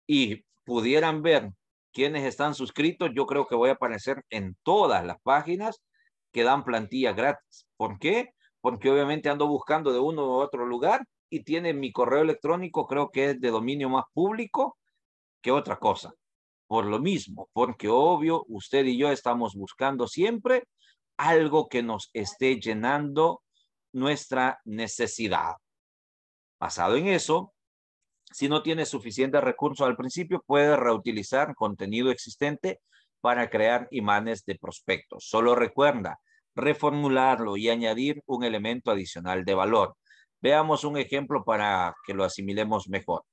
y pudieran ver quiénes están suscritos, yo creo que voy a aparecer en todas las páginas que dan plantillas gratis. ¿Por qué? Porque obviamente ando buscando de uno u otro lugar y tiene mi correo electrónico, creo que es de dominio más público que otra cosa. Por lo mismo, porque obvio, usted y yo estamos buscando siempre algo que nos esté llenando nuestra necesidad. Basado en eso, si no tiene suficiente recurso al principio, puede reutilizar contenido existente para crear imanes de prospectos. Solo recuerda reformularlo y añadir un elemento adicional de valor. Veamos un ejemplo para que lo asimilemos mejor.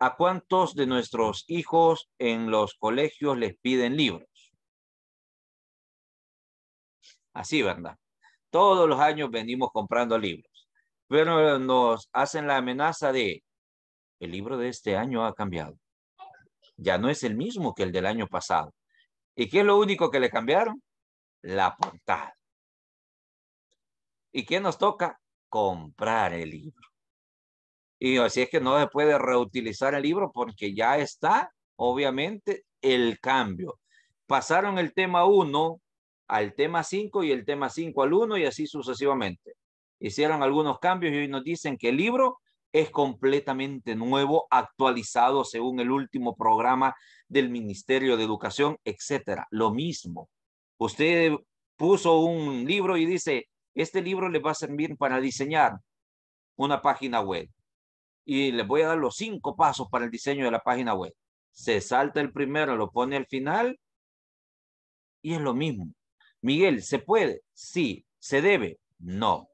¿A cuántos de nuestros hijos en los colegios les piden libros? Así, ¿verdad? Todos los años venimos comprando libros, pero nos hacen la amenaza de, el libro de este año ha cambiado. Ya no es el mismo que el del año pasado. ¿Y qué es lo único que le cambiaron? La portada. ¿Y qué nos toca? comprar el libro. Y así es que no se puede reutilizar el libro porque ya está, obviamente, el cambio. Pasaron el tema 1 al tema 5 y el tema 5 al 1 y así sucesivamente. Hicieron algunos cambios y hoy nos dicen que el libro es completamente nuevo, actualizado según el último programa del Ministerio de Educación, etcétera. Lo mismo. Usted puso un libro y dice, este libro le va a servir para diseñar una página web. Y les voy a dar los cinco pasos para el diseño de la página web. Se salta el primero, lo pone al final y es lo mismo. Miguel, ¿se puede? Sí. ¿Se debe? No.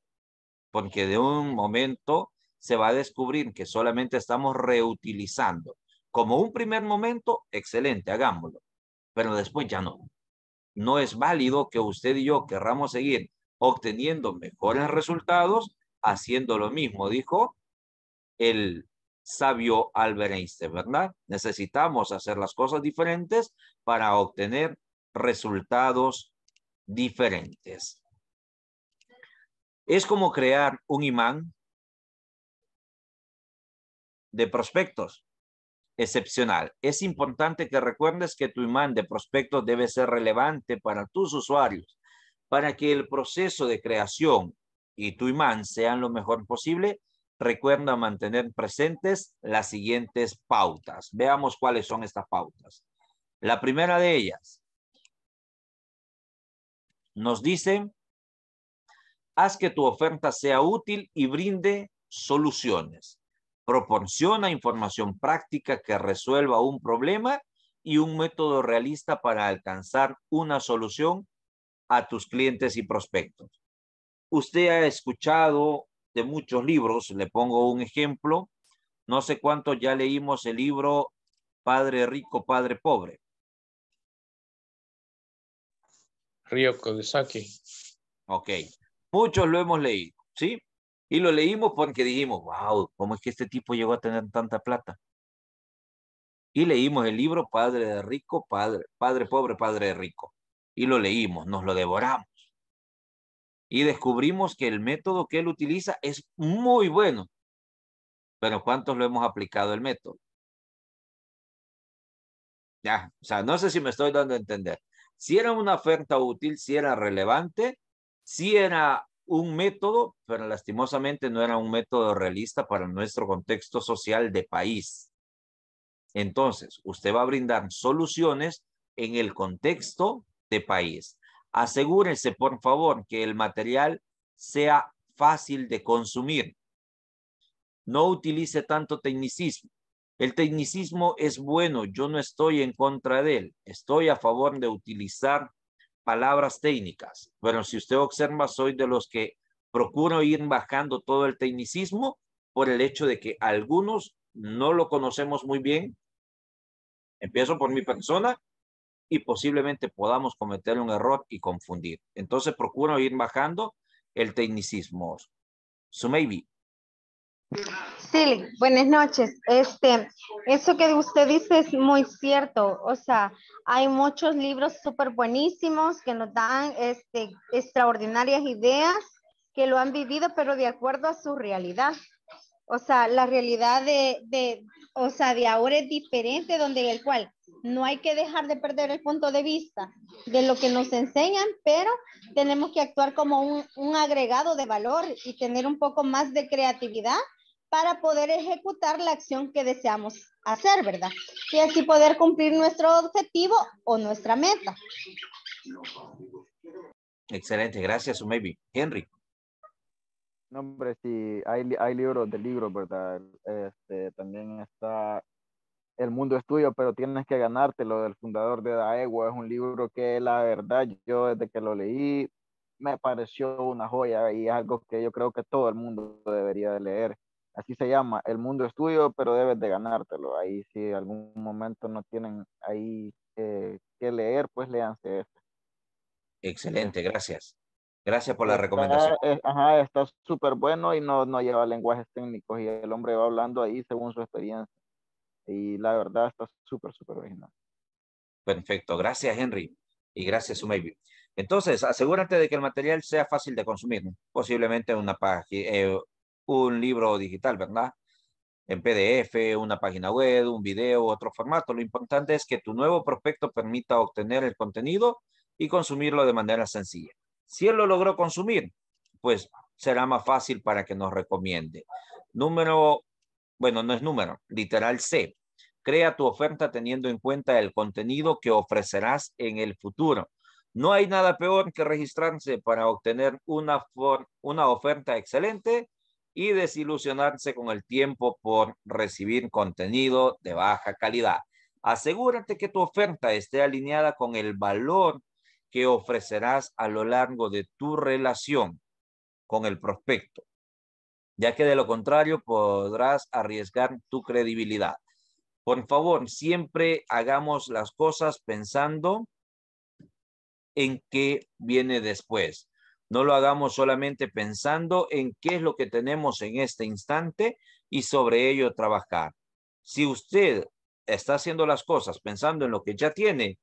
Porque de un momento se va a descubrir que solamente estamos reutilizando. Como un primer momento, excelente, hagámoslo. Pero después ya no. No es válido que usted y yo querramos seguir obteniendo mejores resultados haciendo lo mismo, dijo el sabio Albert Einstein, ¿verdad? Necesitamos hacer las cosas diferentes para obtener resultados diferentes. Es como crear un imán de prospectos excepcional. Es importante que recuerdes que tu imán de prospectos debe ser relevante para tus usuarios para que el proceso de creación y tu imán sean lo mejor posible, recuerda mantener presentes las siguientes pautas. Veamos cuáles son estas pautas. La primera de ellas nos dice, haz que tu oferta sea útil y brinde soluciones. Proporciona información práctica que resuelva un problema y un método realista para alcanzar una solución a tus clientes y prospectos. Usted ha escuchado de muchos libros, le pongo un ejemplo, no sé cuántos ya leímos el libro Padre Rico, Padre Pobre. Río Kiyosaki. Ok, muchos lo hemos leído, ¿sí? Y lo leímos porque dijimos, wow, ¿cómo es que este tipo llegó a tener tanta plata? Y leímos el libro Padre Rico, Padre, Padre Pobre, Padre Rico y lo leímos, nos lo devoramos. Y descubrimos que el método que él utiliza es muy bueno. Pero ¿cuántos lo hemos aplicado el método? Ya, o sea, no sé si me estoy dando a entender. Si era una oferta útil, si era relevante, si era un método, pero lastimosamente no era un método realista para nuestro contexto social de país. Entonces, usted va a brindar soluciones en el contexto este país. Asegúrese, por favor, que el material sea fácil de consumir. No utilice tanto tecnicismo. El tecnicismo es bueno, yo no estoy en contra de él, estoy a favor de utilizar palabras técnicas, pero si usted observa, soy de los que procuro ir bajando todo el tecnicismo por el hecho de que algunos no lo conocemos muy bien. Empiezo por mi persona y posiblemente podamos cometer un error y confundir. Entonces procuro ir bajando el tecnicismo. So maybe.
Sí, buenas noches. Este,
eso que usted dice es muy cierto. O sea, hay muchos libros súper buenísimos que nos dan este, extraordinarias ideas que lo han vivido, pero de acuerdo a su realidad o sea, la realidad de, o sea, de ahora es diferente, donde el cual no hay que dejar de perder el punto de vista de lo que nos enseñan, pero tenemos que actuar como un, agregado de valor y tener un poco más de creatividad para poder ejecutar la acción que deseamos hacer, ¿verdad? Y así poder cumplir nuestro objetivo o nuestra meta.
Excelente, gracias, Maybe. Henry.
No, hombre, sí, hay, libros de libros, ¿verdad? Este, también está El mundo es tuyo, pero tienes que ganártelo, del fundador de Daewoo, Es un libro que la verdad yo desde que lo leí me pareció una joya y algo que yo creo que todo el mundo debería de leer. Así se llama, El mundo es tuyo, pero debes de ganártelo. Ahí si algún momento no tienen ahí eh, que leer, pues léanse esto.
Excelente, gracias. Gracias por la recomendación.
Eh, ajá, está súper bueno y no, no lleva lenguajes técnicos y el hombre va hablando ahí según su experiencia. Y la verdad está súper, súper original.
Perfecto, gracias Henry y gracias Sumayvi. Entonces, asegúrate de que el material sea fácil de consumir, posiblemente una página, eh, un libro digital, ¿verdad? En PDF, una página web, un video, otro formato. Lo importante es que tu nuevo prospecto permita obtener el contenido y consumirlo de manera sencilla. Si él lo logró consumir, pues será más fácil para que nos recomiende. Número, bueno, no es número, literal C. Crea tu oferta teniendo en cuenta el contenido que ofrecerás en el futuro. No hay nada peor que registrarse para obtener una, una oferta excelente y desilusionarse con el tiempo por recibir contenido de baja calidad. Asegúrate que tu oferta esté alineada con el valor que ofrecerás a lo largo de tu relación con el prospecto, ya que de lo contrario podrás arriesgar tu credibilidad. Por favor, siempre hagamos las cosas pensando en qué viene después. No lo hagamos solamente pensando en qué es lo que tenemos en este instante y sobre ello trabajar. Si usted está haciendo las cosas pensando en lo que ya tiene,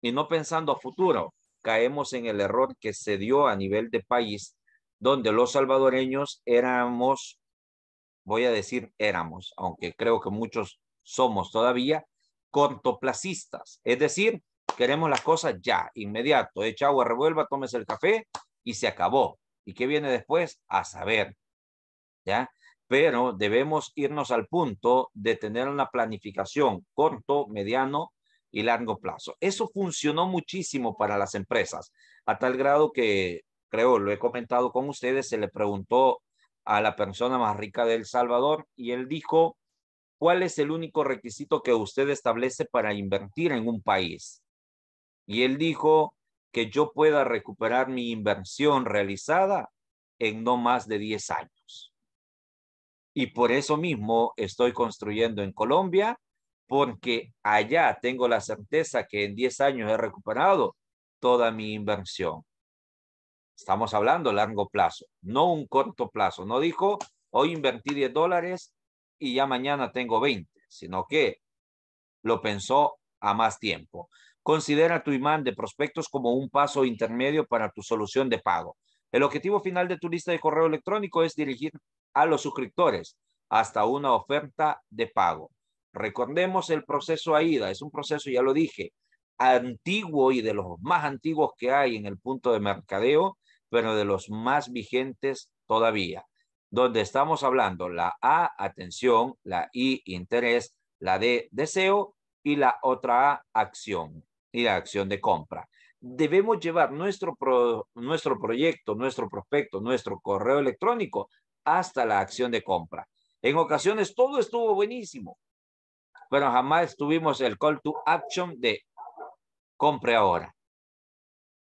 y no pensando a futuro, caemos en el error que se dio a nivel de país, donde los salvadoreños éramos, voy a decir éramos, aunque creo que muchos somos todavía, cortoplacistas. Es decir, queremos las cosas ya, inmediato. Echa agua, revuelva, tómese el café y se acabó. ¿Y qué viene después? A saber. ¿Ya? Pero debemos irnos al punto de tener una planificación corto, mediano y largo plazo. Eso funcionó muchísimo para las empresas, a tal grado que, creo, lo he comentado con ustedes, se le preguntó a la persona más rica de El Salvador y él dijo, ¿cuál es el único requisito que usted establece para invertir en un país? Y él dijo que yo pueda recuperar mi inversión realizada en no más de 10 años. Y por eso mismo estoy construyendo en Colombia porque allá tengo la certeza que en 10 años he recuperado toda mi inversión. Estamos hablando largo plazo, no un corto plazo. No dijo, hoy invertí 10 dólares y ya mañana tengo 20, sino que lo pensó a más tiempo. Considera tu imán de prospectos como un paso intermedio para tu solución de pago. El objetivo final de tu lista de correo electrónico es dirigir a los suscriptores hasta una oferta de pago. Recordemos el proceso AIDA, es un proceso, ya lo dije, antiguo y de los más antiguos que hay en el punto de mercadeo, pero de los más vigentes todavía, donde estamos hablando la A, atención, la I, interés, la D, deseo y la otra A, acción y la acción de compra. Debemos llevar nuestro, nuestro proyecto, nuestro prospecto, nuestro correo electrónico hasta la acción de compra. En ocasiones todo estuvo buenísimo, pero jamás tuvimos el call to action de compre ahora.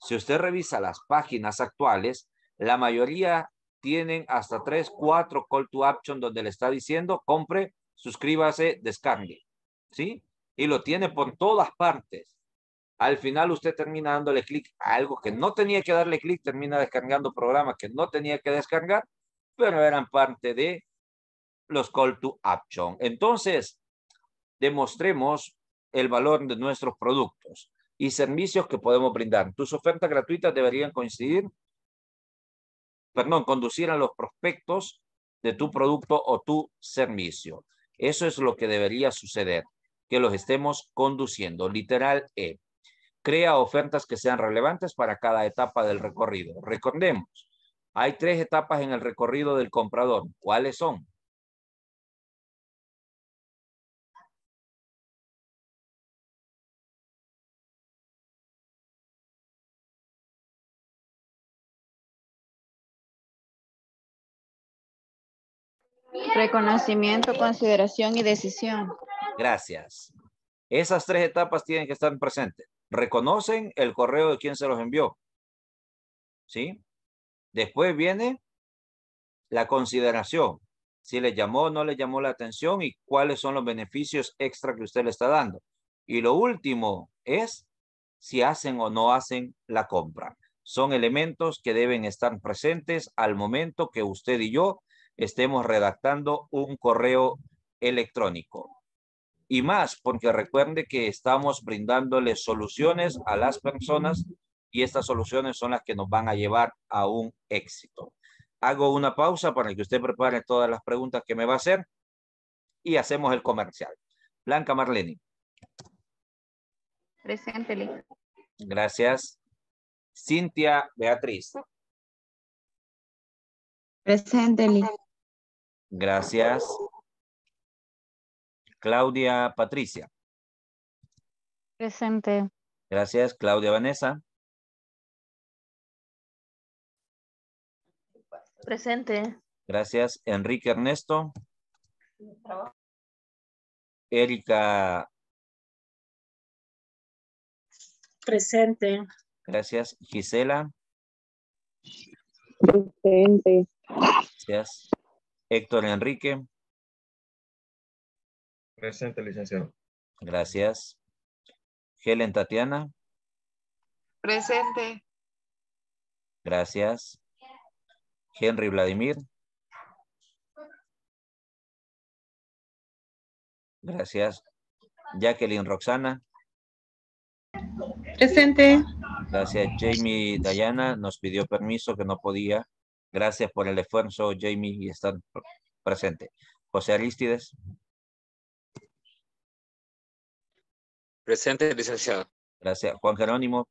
Si usted revisa las páginas actuales, la mayoría tienen hasta tres, cuatro call to action donde le está diciendo compre, suscríbase, descargue. ¿Sí? Y lo tiene por todas partes. Al final usted termina dándole clic a algo que no tenía que darle clic, termina descargando programas que no tenía que descargar, pero eran parte de los call to action. Entonces, demostremos el valor de nuestros productos y servicios que podemos brindar. Tus ofertas gratuitas deberían coincidir, perdón, conducir a los prospectos de tu producto o tu servicio. Eso es lo que debería suceder, que los estemos conduciendo, literal E. Crea ofertas que sean relevantes para cada etapa del recorrido. Recordemos, hay tres etapas en el recorrido del comprador. ¿Cuáles son?
Reconocimiento, consideración y decisión.
Gracias. Esas tres etapas tienen que estar presentes. Reconocen el correo de quien se los envió. ¿Sí? Después viene la consideración. Si le llamó o no le llamó la atención y cuáles son los beneficios extra que usted le está dando. Y lo último es si hacen o no hacen la compra. Son elementos que deben estar presentes al momento que usted y yo estemos redactando un correo electrónico. Y más, porque recuerde que estamos brindándole soluciones a las personas y estas soluciones son las que nos van a llevar a un éxito. Hago una pausa para que usted prepare todas las preguntas que me va a hacer y hacemos el comercial. Blanca Marlene.
Presente,
Gracias.
Cintia Beatriz. Presente,
Gracias. Claudia Patricia.
Presente.
Gracias. Claudia Vanessa.
Presente. Gracias. Enrique Ernesto.
Erika.
Presente.
Gracias. Gisela.
Presente.
Gracias. Héctor Enrique.
Presente, licenciado.
Gracias. Helen Tatiana.
Presente.
Gracias. Henry Vladimir. Gracias. Jacqueline Roxana.
Presente.
Gracias. Jamie Dayana nos pidió permiso que no podía Gracias por el esfuerzo, Jamie, y estar presente. José Aristides.
Presente, licenciado. Gracias. Juan Jerónimo.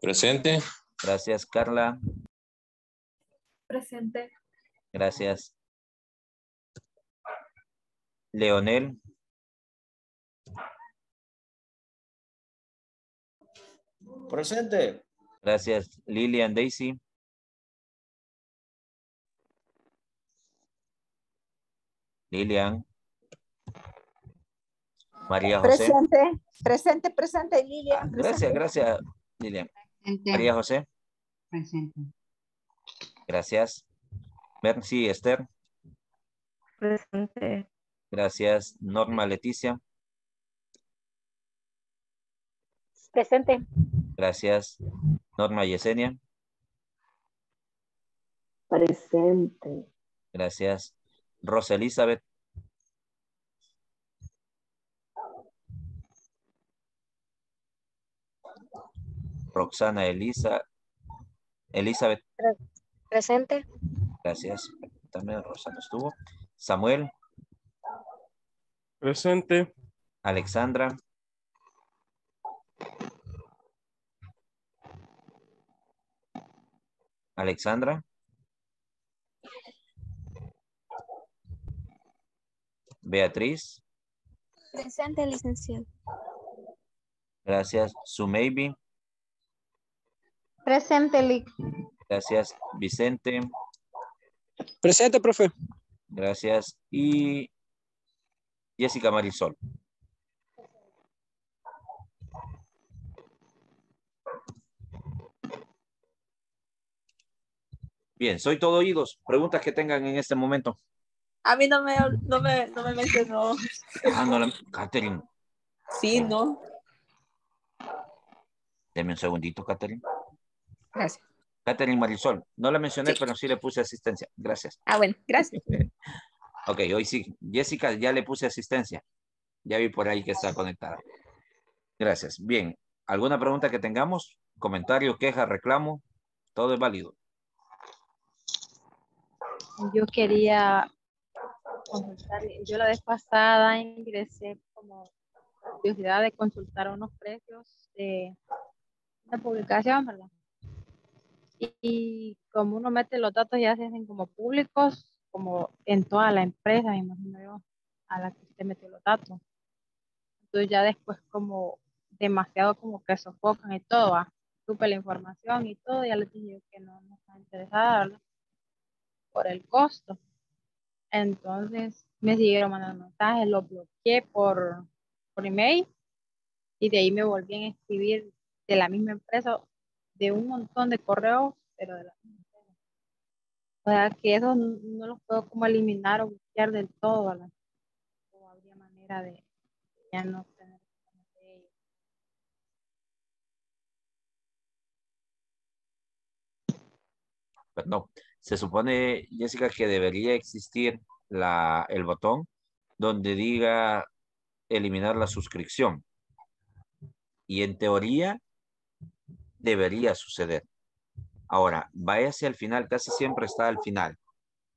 Presente. Gracias, Carla.
Presente.
Gracias. Leonel.
Presente.
Gracias, Lilian Daisy. Lilian. María José.
Presente, presente, presente, Lilian. Ah, gracias,
gracias, Lilian. María José. Presente. Gracias. Merci, Esther.
Presente.
Gracias. Norma Leticia. Presente. Gracias. Norma Yesenia.
Presente.
Gracias. Rosa Elizabeth. Roxana Elisa. Elizabeth. Presente. Gracias. También Rosana estuvo. Samuel. Presente. Alexandra. Alexandra. Beatriz.
Presente, licenciado.
Gracias. maybe
Presente, Lic.
Gracias, Vicente. Presente, profe. Gracias. Y Jessica Marisol. Bien, soy todo oídos. Preguntas que tengan en este momento.
A mí no me, mencionó.
Ah, no, Catherine.
Sí, no.
Deme un segundito, Catherine. Gracias. Catherine Marisol. No la mencioné, pero sí le puse asistencia. Gracias.
Ah, bueno, gracias. <laughs>
ok, hoy sí. Jessica, ya le puse asistencia. Ya vi por ahí que está conectada. Gracias. Bien. ¿Alguna pregunta que tengamos? ¿Comentario, queja, reclamo? Todo es válido.
Yo quería consultar. Yo la vez pasada ingresé como curiosidad de consultar unos precios de una publicación, ¿verdad? Y, como uno mete los datos ya se hacen como públicos, como en toda la empresa, imagino yo, a la que usted metió los datos. Entonces ya después como demasiado como que sofocan y todo, supe la información y todo, ya les dije que no, no está interesada, Por el costo. Entonces me siguieron mandando mensajes, los bloqueé por, por email y de ahí me volví a escribir de la misma empresa, de un montón de correos,
pero de la misma empresa.
O sea que eso no, lo los puedo como eliminar o bloquear del todo, O habría manera de, ya no
tener de se supone, Jessica, que debería existir el botón donde diga eliminar la suscripción. Y en teoría debería suceder. Ahora, váyase al final, casi siempre está al final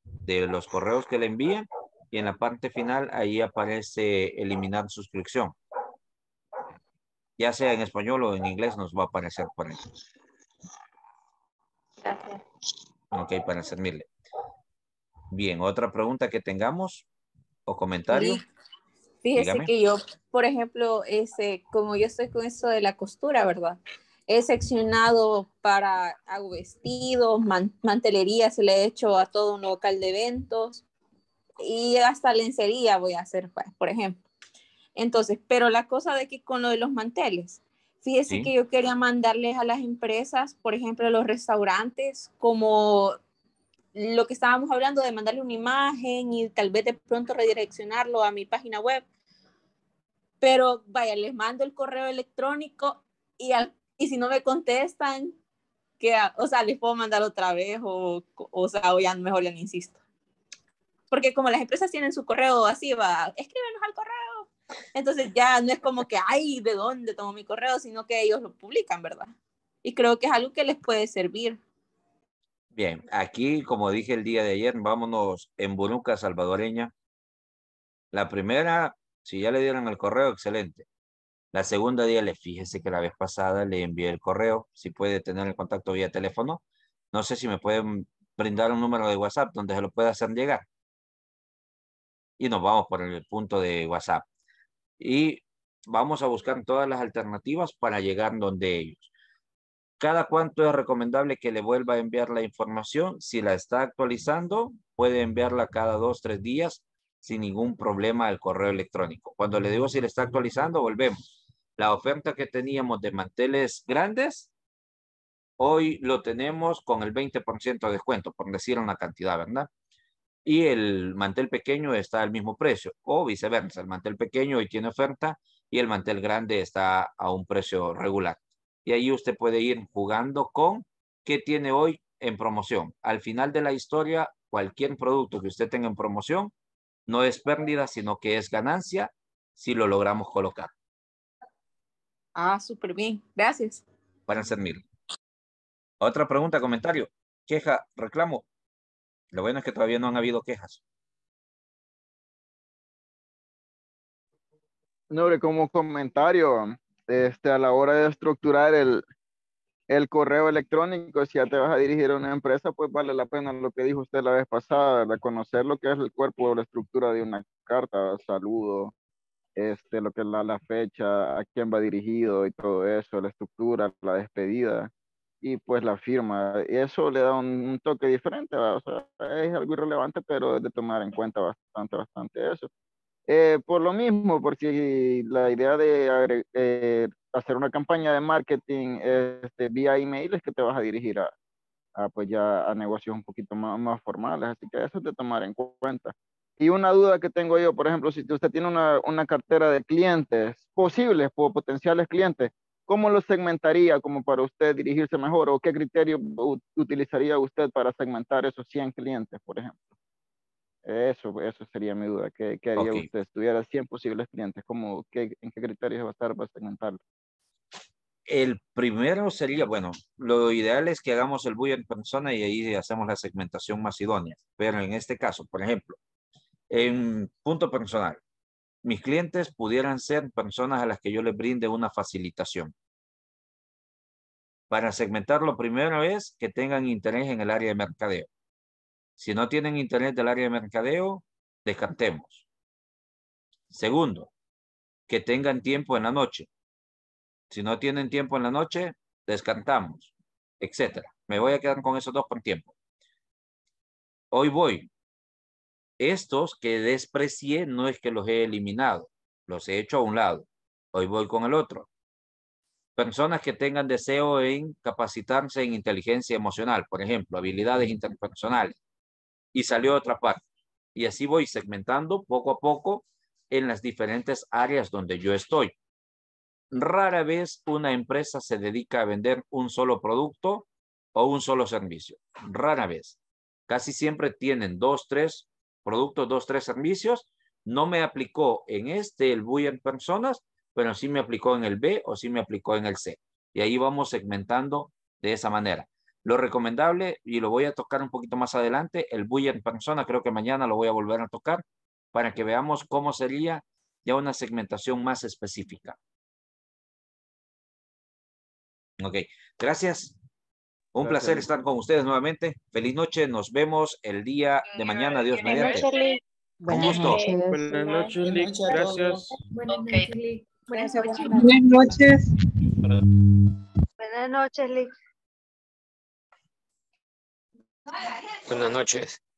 de los correos que le envían y en la parte final ahí aparece eliminar suscripción. Ya sea en español o en inglés nos va a aparecer por ahí.
Gracias.
Ok, para servirle. Bien, otra pregunta que tengamos o comentario. Fíjese que
yo, por ejemplo, ese, como yo estoy con eso de la costura, ¿verdad? He seccionado para hago vestidos, mantelería, se le he hecho a todo un local de eventos y hasta lencería voy a hacer, pues, por ejemplo. Entonces, pero la cosa de que con lo de los manteles, Fíjese que yo quería mandarles a las empresas, por ejemplo, a los restaurantes, como lo que estábamos hablando de mandarle una imagen y tal vez de pronto redireccionarlo a mi página web. Pero vaya, les mando el correo electrónico y, al, y si no me contestan, o sea, les puedo mandar otra vez o, o sea, o ya mejor ya no insisto. Porque como las empresas tienen su correo así, va, escríbenos al correo entonces ya no es como que, ay, ¿de dónde tomo mi correo? Sino que ellos lo publican, ¿verdad? Y creo que es algo que les puede servir.
Bien, aquí, como dije el día de ayer, vámonos en Buruca salvadoreña. La primera, si ya le dieron el correo, excelente. La segunda día le fíjese que la vez pasada le envié el correo, si puede tener el contacto vía teléfono. No sé si me pueden brindar un número de WhatsApp donde se lo pueda hacer llegar. Y nos vamos por el punto de WhatsApp y vamos a buscar todas las alternativas para llegar donde ellos. Cada cuánto es recomendable que le vuelva a enviar la información. Si la está actualizando, puede enviarla cada dos, tres días sin ningún problema al correo electrónico. Cuando le digo si le está actualizando, volvemos. La oferta que teníamos de manteles grandes, hoy lo tenemos con el 20% de descuento, por decir una cantidad, ¿verdad? y el mantel pequeño está al mismo precio o viceversa, el mantel pequeño hoy tiene oferta y el mantel grande está a un precio regular. Y ahí usted puede ir jugando con qué tiene hoy en promoción. Al final de la historia, cualquier producto que usted tenga en promoción no es pérdida, sino que es ganancia si lo logramos colocar.
Ah, súper bien. Gracias.
Para mil. Otra pregunta, comentario, queja, reclamo. Lo bueno es que todavía no han habido quejas.
No, como comentario, este, a la hora de estructurar el, correo electrónico, si ya te vas a dirigir a una empresa, pues vale la pena lo que dijo usted la vez pasada, reconocer lo que es el cuerpo o la estructura de una carta, saludo, este, lo que es la, fecha, a quién va dirigido y todo eso, la estructura, la despedida y pues la firma. Eso le da un, toque diferente, o sea, es algo irrelevante, pero es de tomar en cuenta bastante, bastante eso. Eh, por lo mismo, porque la idea de eh, hacer una campaña de marketing este, vía email es que te vas a dirigir a, a pues ya a negocios un poquito más, más, formales, así que eso es de tomar en cuenta. Y una duda que tengo yo, por ejemplo, si usted tiene una, una cartera de clientes, posibles o potenciales clientes, ¿Cómo lo segmentaría como para usted dirigirse mejor o qué criterio utilizaría usted para segmentar esos 100 clientes, por ejemplo? Eso, eso sería mi duda. ¿Qué, qué haría usted? Si tuviera 100 posibles clientes, ¿como qué, ¿en qué criterios a estar para segmentarlo?
El primero sería, bueno, lo ideal es que hagamos el bullying en persona y ahí hacemos la segmentación más idónea. Pero en este caso, por ejemplo, en punto personal, mis clientes pudieran ser personas a las que yo les brinde una facilitación. Para lo primero es que tengan interés en el área de mercadeo. Si no tienen interés del área de mercadeo, descartemos. Segundo, que tengan tiempo en la noche. Si no tienen tiempo en la noche, descartamos, etc. Me voy a quedar con esos dos por tiempo. Hoy voy estos que desprecié no es que los he eliminado, los he hecho a un lado. Hoy voy con el otro. Personas que tengan deseo en capacitarse en inteligencia emocional, por ejemplo, habilidades interpersonales. Y salió otra parte. Y así voy segmentando poco a poco en las diferentes áreas donde yo estoy. Rara vez una empresa se dedica a vender un solo producto o un solo servicio. Rara vez. Casi siempre tienen dos, tres productos, dos, tres servicios. No me aplicó en este el BUI en personas, pero sí me aplicó en el B o sí me aplicó en el C. Y ahí vamos segmentando de esa manera. Lo recomendable, y lo voy a tocar un poquito más adelante, el BUI en persona, creo que mañana lo voy a volver a tocar para que veamos cómo sería ya una segmentación más específica. Ok, gracias. Un placer estar con ustedes nuevamente. Feliz noche. Nos vemos el día de mañana. Dios mediante. Con gusto. Buenas noches, Lick. Gracias.
Buenas noches, Buenas
noches. Buenas
noches, Lick.
Buenas noches.